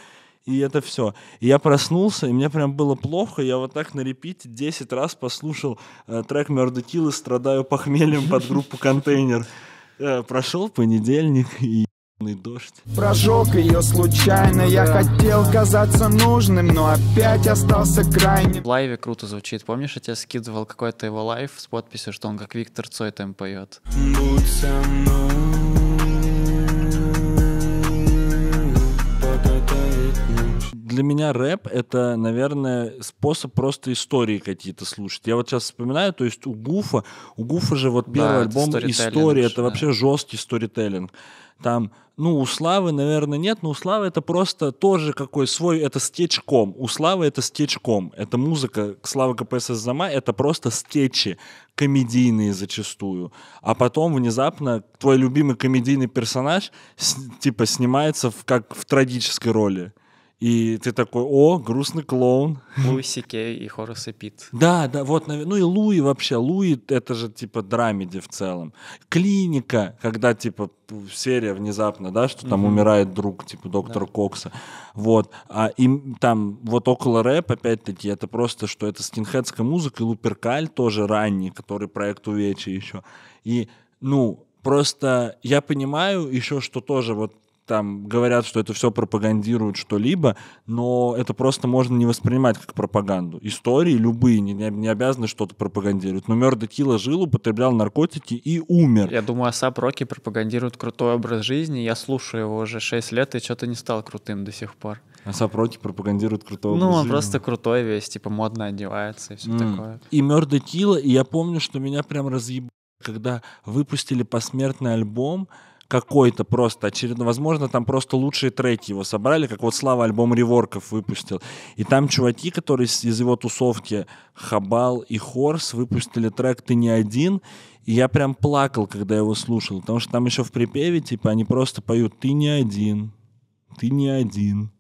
и это все. И я проснулся, и мне прям было плохо, я вот так на репите 10 раз послушал э, трек Мёрду Киллы «Страдаю похмельем» под группу «Контейнер». Э, прошел понедельник, и дождь. Прожег ее случайно, я хотел казаться нужным, но опять остался крайним. В лайве круто звучит. Помнишь, я тебе скидывал какой-то его лайв с подписью, что он как Виктор Цой там поет? Будь со мной. для меня рэп — это, наверное, способ просто истории какие-то слушать. Я вот сейчас вспоминаю, то есть у Гуфа, у Гуфа же вот первый да, альбом «История» — это да. вообще жесткий сторителлинг. Там ну, у Славы, наверное, нет, но у Славы это просто тоже какой свой, это стечком. У Славы это стечком. Это музыка Слава КПСС Зама, это просто стечи, комедийные зачастую. А потом внезапно твой любимый комедийный персонаж типа снимается в, как в трагической роли. И ты такой, о, грустный клоун. Луи Сикей и Хорас и Пит. Да, да, вот, ну и Луи вообще, Луи — это же типа драмеди в целом. Клиника, когда типа серия внезапно, да, что там умирает друг, типа доктор Кокса. Вот, а им там вот около рэп, опять-таки, это просто, что это скинхедская музыка, и Луперкаль тоже ранний, который проект Увечи еще. И, ну, Просто я понимаю еще, что тоже вот там говорят, что это все пропагандирует что-либо, но это просто можно не воспринимать как пропаганду. Истории любые не, не обязаны что-то пропагандировать. Но Мёрда Килла жил, употреблял наркотики и умер. Я думаю, Асап Роки пропагандирует крутой образ жизни. Я слушаю его уже 6 лет и что-то не стал крутым до сих пор. Асап Роки пропагандирует крутого Ну, он жизни. просто крутой весь, типа модно одевается и все mm. такое. И Мёрда Килла, и я помню, что меня прям разъеб... когда выпустили посмертный альбом, какой-то просто очередной. Возможно, там просто лучшие треки его собрали, как вот Слава альбом реворков выпустил. И там чуваки, которые из, из его тусовки Хабал и Хорс выпустили трек «Ты не один», и я прям плакал, когда его слушал, потому что там еще в припеве, типа, они просто поют «Ты не один», «Ты не один»,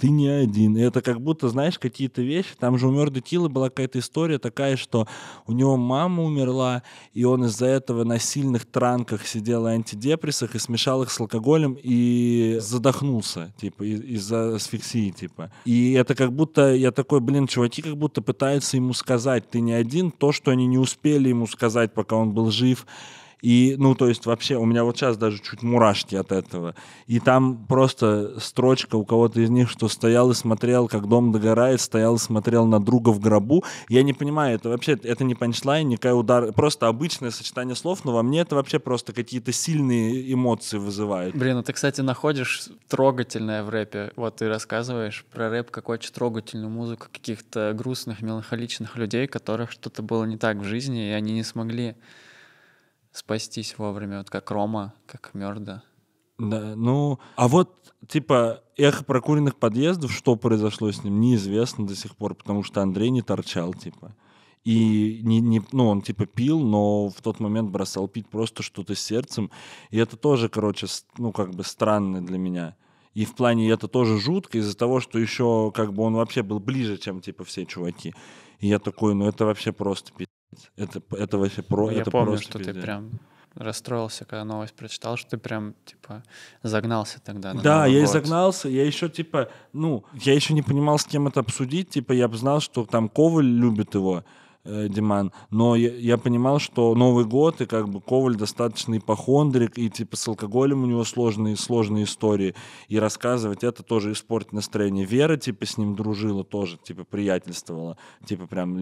ты не один. И это как будто, знаешь, какие-то вещи. Там же у Мёрды Тилы была какая-то история такая, что у него мама умерла, и он из-за этого на сильных транках сидел и антидепрессах и смешал их с алкоголем и задохнулся, типа, из-за асфиксии, типа. И это как будто, я такой, блин, чуваки как будто пытаются ему сказать, ты не один, то, что они не успели ему сказать, пока он был жив, и, ну, то есть вообще у меня вот сейчас даже чуть мурашки от этого. И там просто строчка у кого-то из них, что стоял и смотрел, как дом догорает, стоял и смотрел на друга в гробу. Я не понимаю, это вообще, это не панчлайн, не кай удар, просто обычное сочетание слов, но во мне это вообще просто какие-то сильные эмоции вызывает. Блин, а ты, кстати, находишь трогательное в рэпе. Вот ты рассказываешь про рэп, какой очень трогательную музыку каких-то грустных, меланхоличных людей, которых что-то было не так в жизни, и они не смогли спастись вовремя, вот как Рома, как Мёрда. Да, ну, а вот, типа, эхо прокуренных подъездов, что произошло с ним, неизвестно до сих пор, потому что Андрей не торчал, типа. И не, не, ну, он типа пил, но в тот момент бросал пить просто что-то сердцем. И это тоже, короче, ну, как бы странно для меня. И в плане это тоже жутко из-за того, что еще как бы он вообще был ближе, чем типа все чуваки. И я такой, ну это вообще просто пи***. Это, это вообще про... Я это помню, что пиздец. ты прям расстроился, когда новость прочитал, что ты прям, типа, загнался тогда. На да, Новый я год. и загнался, я еще, типа, ну, я еще не понимал, с кем это обсудить, типа, я бы знал, что там Коваль любит его, э, Диман, но я, я понимал, что Новый год, и как бы Коваль достаточно ипохондрик, и типа с алкоголем у него сложные, сложные истории, и рассказывать это тоже испортит настроение. Вера, типа, с ним дружила тоже, типа, приятельствовала, типа, прям,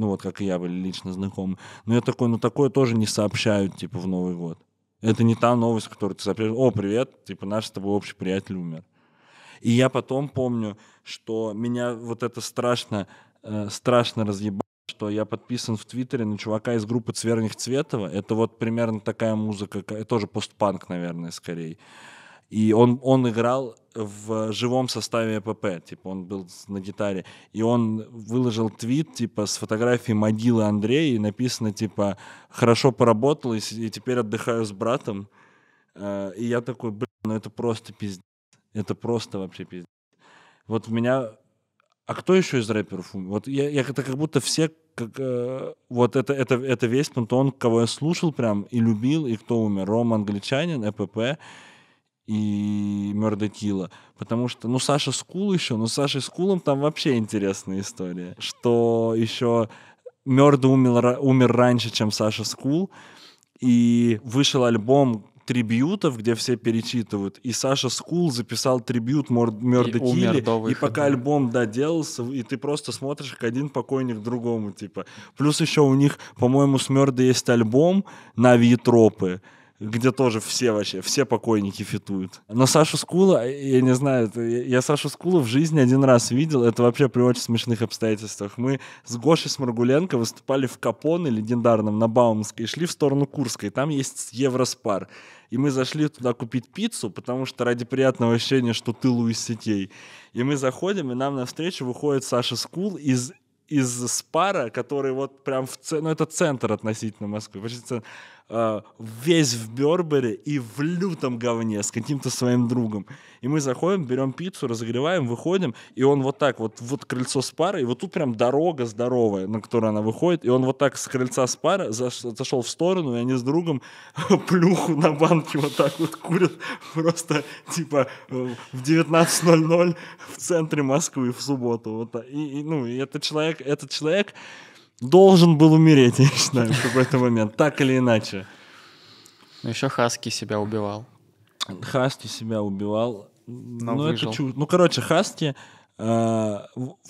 ну вот как и я были лично знакомы. Но я такой, ну такое тоже не сообщают, типа, в Новый год. Это не та новость, которую ты сообщаешь. О, привет, типа, наш с тобой общий приятель умер. И я потом помню, что меня вот это страшно, э, страшно разъебало что я подписан в Твиттере на чувака из группы Цверних Цветова. Это вот примерно такая музыка, тоже постпанк, наверное, скорее. И он, он играл в живом составе ПП, типа он был на гитаре. И он выложил твит, типа, с фотографией могилы Андрея, и написано, типа, «Хорошо поработал, и, и теперь отдыхаю с братом». Э, и я такой, блин, ну это просто пиздец. Это просто вообще пиздец. Вот меня а кто еще из рэперов? Вот я, я это как будто все, как, э, вот это, это, это весь пантеон, кого я слушал прям и любил, и кто умер. Рома Англичанин, ЭПП и Мёрда Килла. Потому что, ну, Саша Скул еще, но с Сашей Скулом там вообще интересная история. Что еще Мёрда умер, умер раньше, чем Саша Скул. И вышел альбом трибьютов, где все перечитывают, и Саша Скул записал трибьют Мёрда Килли, и, пока альбом доделался, и ты просто смотришь, как один покойник другому, типа. Плюс еще у них, по-моему, с Мёрда есть альбом Нави тропы где тоже все вообще, все покойники фитуют. Но Сашу Скула, я не знаю, это, я Сашу Скула в жизни один раз видел, это вообще при очень смешных обстоятельствах. Мы с Гошей Сморгуленко выступали в Капоне легендарном на Баумской шли в сторону Курской, там есть Евроспар. И мы зашли туда купить пиццу, потому что ради приятного ощущения, что ты Луис Сетей. И мы заходим, и нам навстречу выходит Саша Скул из из Спара, который вот прям в центре, ну это центр относительно Москвы, почти центр, э, весь в Бербере и в лютом говне с каким-то своим другом. И мы заходим, берем пиццу, разогреваем, выходим, и он вот так, вот, вот крыльцо с пары, и вот тут прям дорога здоровая, на которую она выходит, и он вот так с крыльца с пары зашел в сторону, и они с другом плюху на банке вот так вот курят, просто типа в 19.00 в центре Москвы в субботу. Вот, и, и, ну, и этот человек, этот человек должен был умереть, я считаю, в какой-то момент, так или иначе. Ну еще Хаски себя убивал. Хаски себя убивал. Но ну, выжил. это чу... Ну, короче, Хаски, э,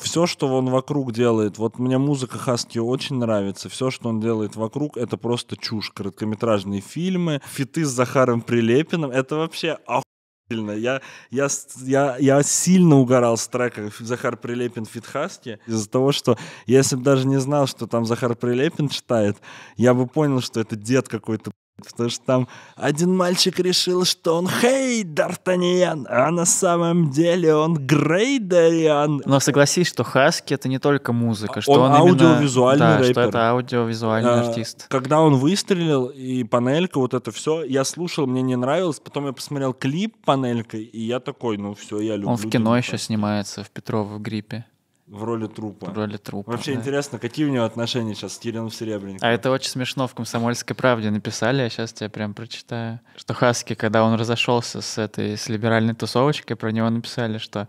все, что он вокруг делает, вот мне музыка Хаски очень нравится, все, что он делает вокруг, это просто чушь. Короткометражные фильмы, фиты с Захаром Прилепиным, это вообще оху сильно. Я, я, я, я сильно угорал с трека «Захар Прилепин Фитхаски» из-за того, что если бы даже не знал, что там Захар Прилепин читает, я бы понял, что это дед какой-то Потому что там один мальчик решил, что он Хей Д'Артаньян, а на самом деле он Грей Дариан. Но согласись, что Хаски это не только музыка, что он, он аудиовизуальный именно... да, рэпер. что это аудиовизуальный а, артист. Когда он выстрелил, и панелька, вот это все, я слушал, мне не нравилось, потом я посмотрел клип панелькой, и я такой, ну все, я люблю. Он в кино еще снимается, в Петрова в гриппе в роли трупа. В роли трупа. Вообще да. интересно, какие у него отношения сейчас с Кириллом Серебренником. А это очень смешно в «Комсомольской правде» написали, я сейчас тебе прям прочитаю, что Хаски, когда он разошелся с этой, с либеральной тусовочкой, про него написали, что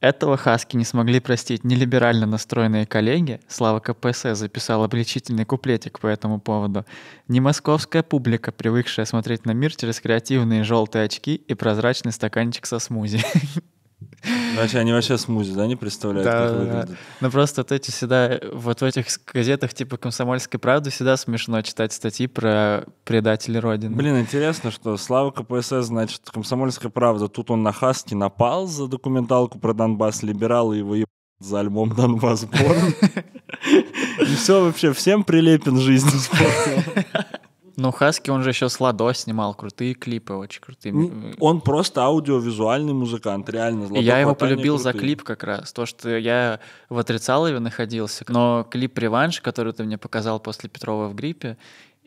этого Хаски не смогли простить Нелиберально настроенные коллеги, Слава КПСС записал обличительный куплетик по этому поводу, Не московская публика, привыкшая смотреть на мир через креативные желтые очки и прозрачный стаканчик со смузи. Значит, они вообще смузи, да, не представляют, да, как выглядят? Да. Ну, просто вот эти всегда, вот в этих газетах типа «Комсомольской правды» всегда смешно читать статьи про предателей Родины. Блин, интересно, что Слава КПСС, значит, «Комсомольская правда», тут он на Хаске напал за документалку про Донбасс, либералы его еб... за альбом «Донбасс Борн». И все вообще, всем прилепен жизнь испортил. Ну, Хаски, он же еще с Ладо снимал крутые клипы, очень крутые. он просто аудиовизуальный музыкант, реально. Ладо я его полюбил крутые. за клип как раз. То, что я в Отрицалове находился, но клип «Реванш», который ты мне показал после Петрова в гриппе,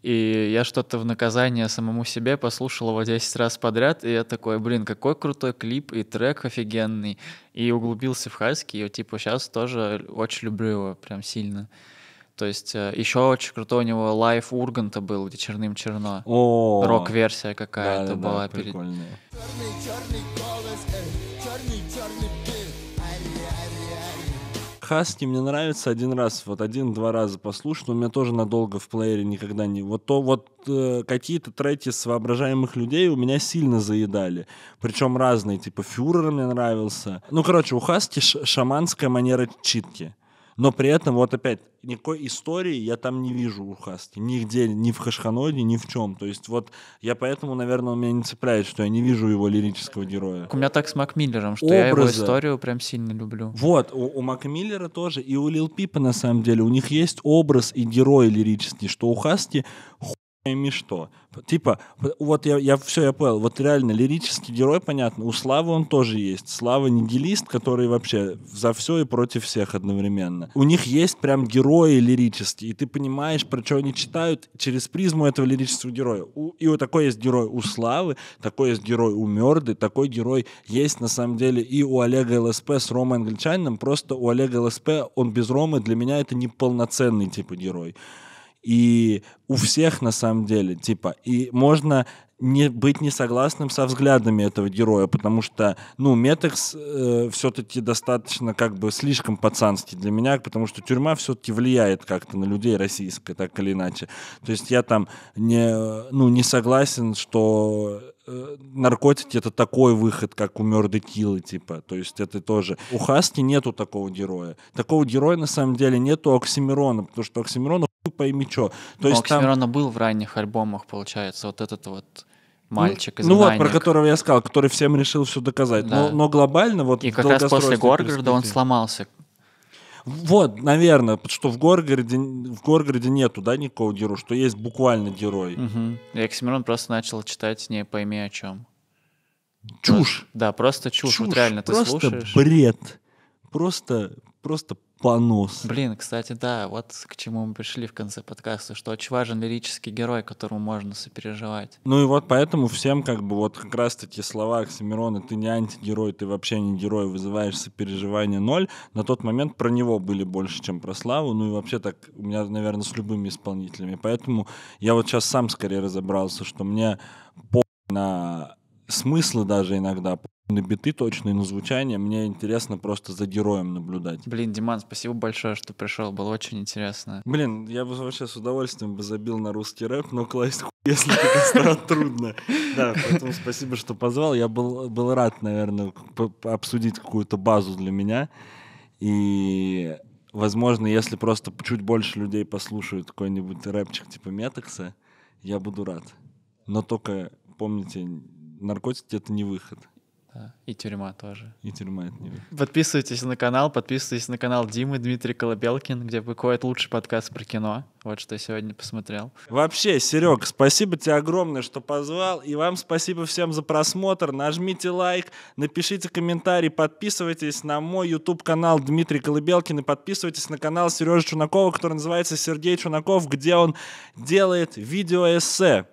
и я что-то в наказание самому себе послушал его 10 раз подряд, и я такой, блин, какой крутой клип и трек офигенный. И углубился в Хаски, и типа сейчас тоже очень люблю его прям сильно. То есть э, еще очень круто у него лайф Урганта был, где черным черно. О, рок-версия какая-то да, да, была да, перед. Хаски мне нравится один раз, вот один-два раза послушать, но у меня тоже надолго в плеере никогда не... Вот то вот э, какие-то треки с воображаемых людей у меня сильно заедали. Причем разные, типа «Фюрер» мне нравился. Ну, короче, у Хаски ш- шаманская манера читки. Но при этом, вот опять, никакой истории я там не вижу у Хаски. Нигде, ни в Хашханоде, ни в чем. То есть вот я поэтому, наверное, он меня не цепляет, что я не вижу его лирического героя. У меня так с Макмиллером что Образа. я его историю прям сильно люблю. Вот, у, у Мак тоже, и у Лил Пипа, на самом деле, у них есть образ и герой лирический, что у Хаски пойми что. Типа, вот я, я все, я понял. Вот реально лирический герой, понятно. У Славы он тоже есть. Слава нигилист, который вообще за все и против всех одновременно. У них есть прям герои лирические. И ты понимаешь, про что они читают через призму этого лирического героя. У, и вот такой есть герой у Славы, такой есть герой у Мерды, такой герой есть на самом деле и у Олега ЛСП с Ромой Англичанином. Просто у Олега ЛСП, он без Ромы, для меня это не полноценный типа герой. И у всех на самом деле, типа, и можно не быть несогласным со взглядами этого героя, потому что, ну, Метекс э, все-таки достаточно как бы слишком пацанский для меня, потому что тюрьма все-таки влияет как-то на людей российской, так или иначе. То есть я там не, ну, не согласен, что э, наркотики это такой выход, как у Мёрды Киллы, типа. То есть это тоже. У Хаски нету такого героя. Такого героя на самом деле нету Оксимирона, потому что Оксимирона пойми что. То ну, есть Оксимирона был в ранних альбомах, получается, вот этот вот мальчик из Ну, ну вот, про которого я сказал, который всем решил все доказать. Да. Но, но глобально вот... И как раз после Горгорода он сломался. Вот, наверное, что в Горгороде, в Горгороде нету, да, никакого героя, что есть буквально герой. Угу. И Оксимирон просто начал читать «Не пойми о чем». Чушь. Просто, да, просто чушь. чушь. Вот реально, просто ты слушаешь. Просто Бред. Просто, просто понос. Блин, кстати, да, вот к чему мы пришли в конце подкаста, что очень важен лирический герой, которому можно сопереживать. Ну и вот поэтому всем как бы вот как раз таки слова Оксимирона «ты не антигерой, ты вообще не герой, вызываешь сопереживание ноль» на тот момент про него были больше, чем про Славу, ну и вообще так у меня, наверное, с любыми исполнителями. Поэтому я вот сейчас сам скорее разобрался, что мне по на смысла даже иногда, на биты точно и на звучание. Мне интересно просто за героем наблюдать. Блин, Диман, спасибо большое, что пришел, было очень интересно. Блин, я бы вообще с удовольствием бы забил на русский рэп, но класть хуй, если это трудно. Да, поэтому спасибо, что позвал. Я был, был рад, наверное, обсудить какую-то базу для меня. И, возможно, если просто чуть больше людей послушают какой-нибудь рэпчик типа Метакса, я буду рад. Но только помните, наркотики — это не выход. Да. И тюрьма тоже. И тюрьма это не выход. Подписывайтесь на канал, подписывайтесь на канал Димы, Дмитрий Колобелкин, где выходит лучший подкаст про кино. Вот что я сегодня посмотрел. Вообще, Серег, спасибо тебе огромное, что позвал. И вам спасибо всем за просмотр. Нажмите лайк, напишите комментарий, подписывайтесь на мой YouTube-канал Дмитрий Колыбелкин и подписывайтесь на канал Сережи Чунакова, который называется Сергей Чунаков, где он делает видео эссе.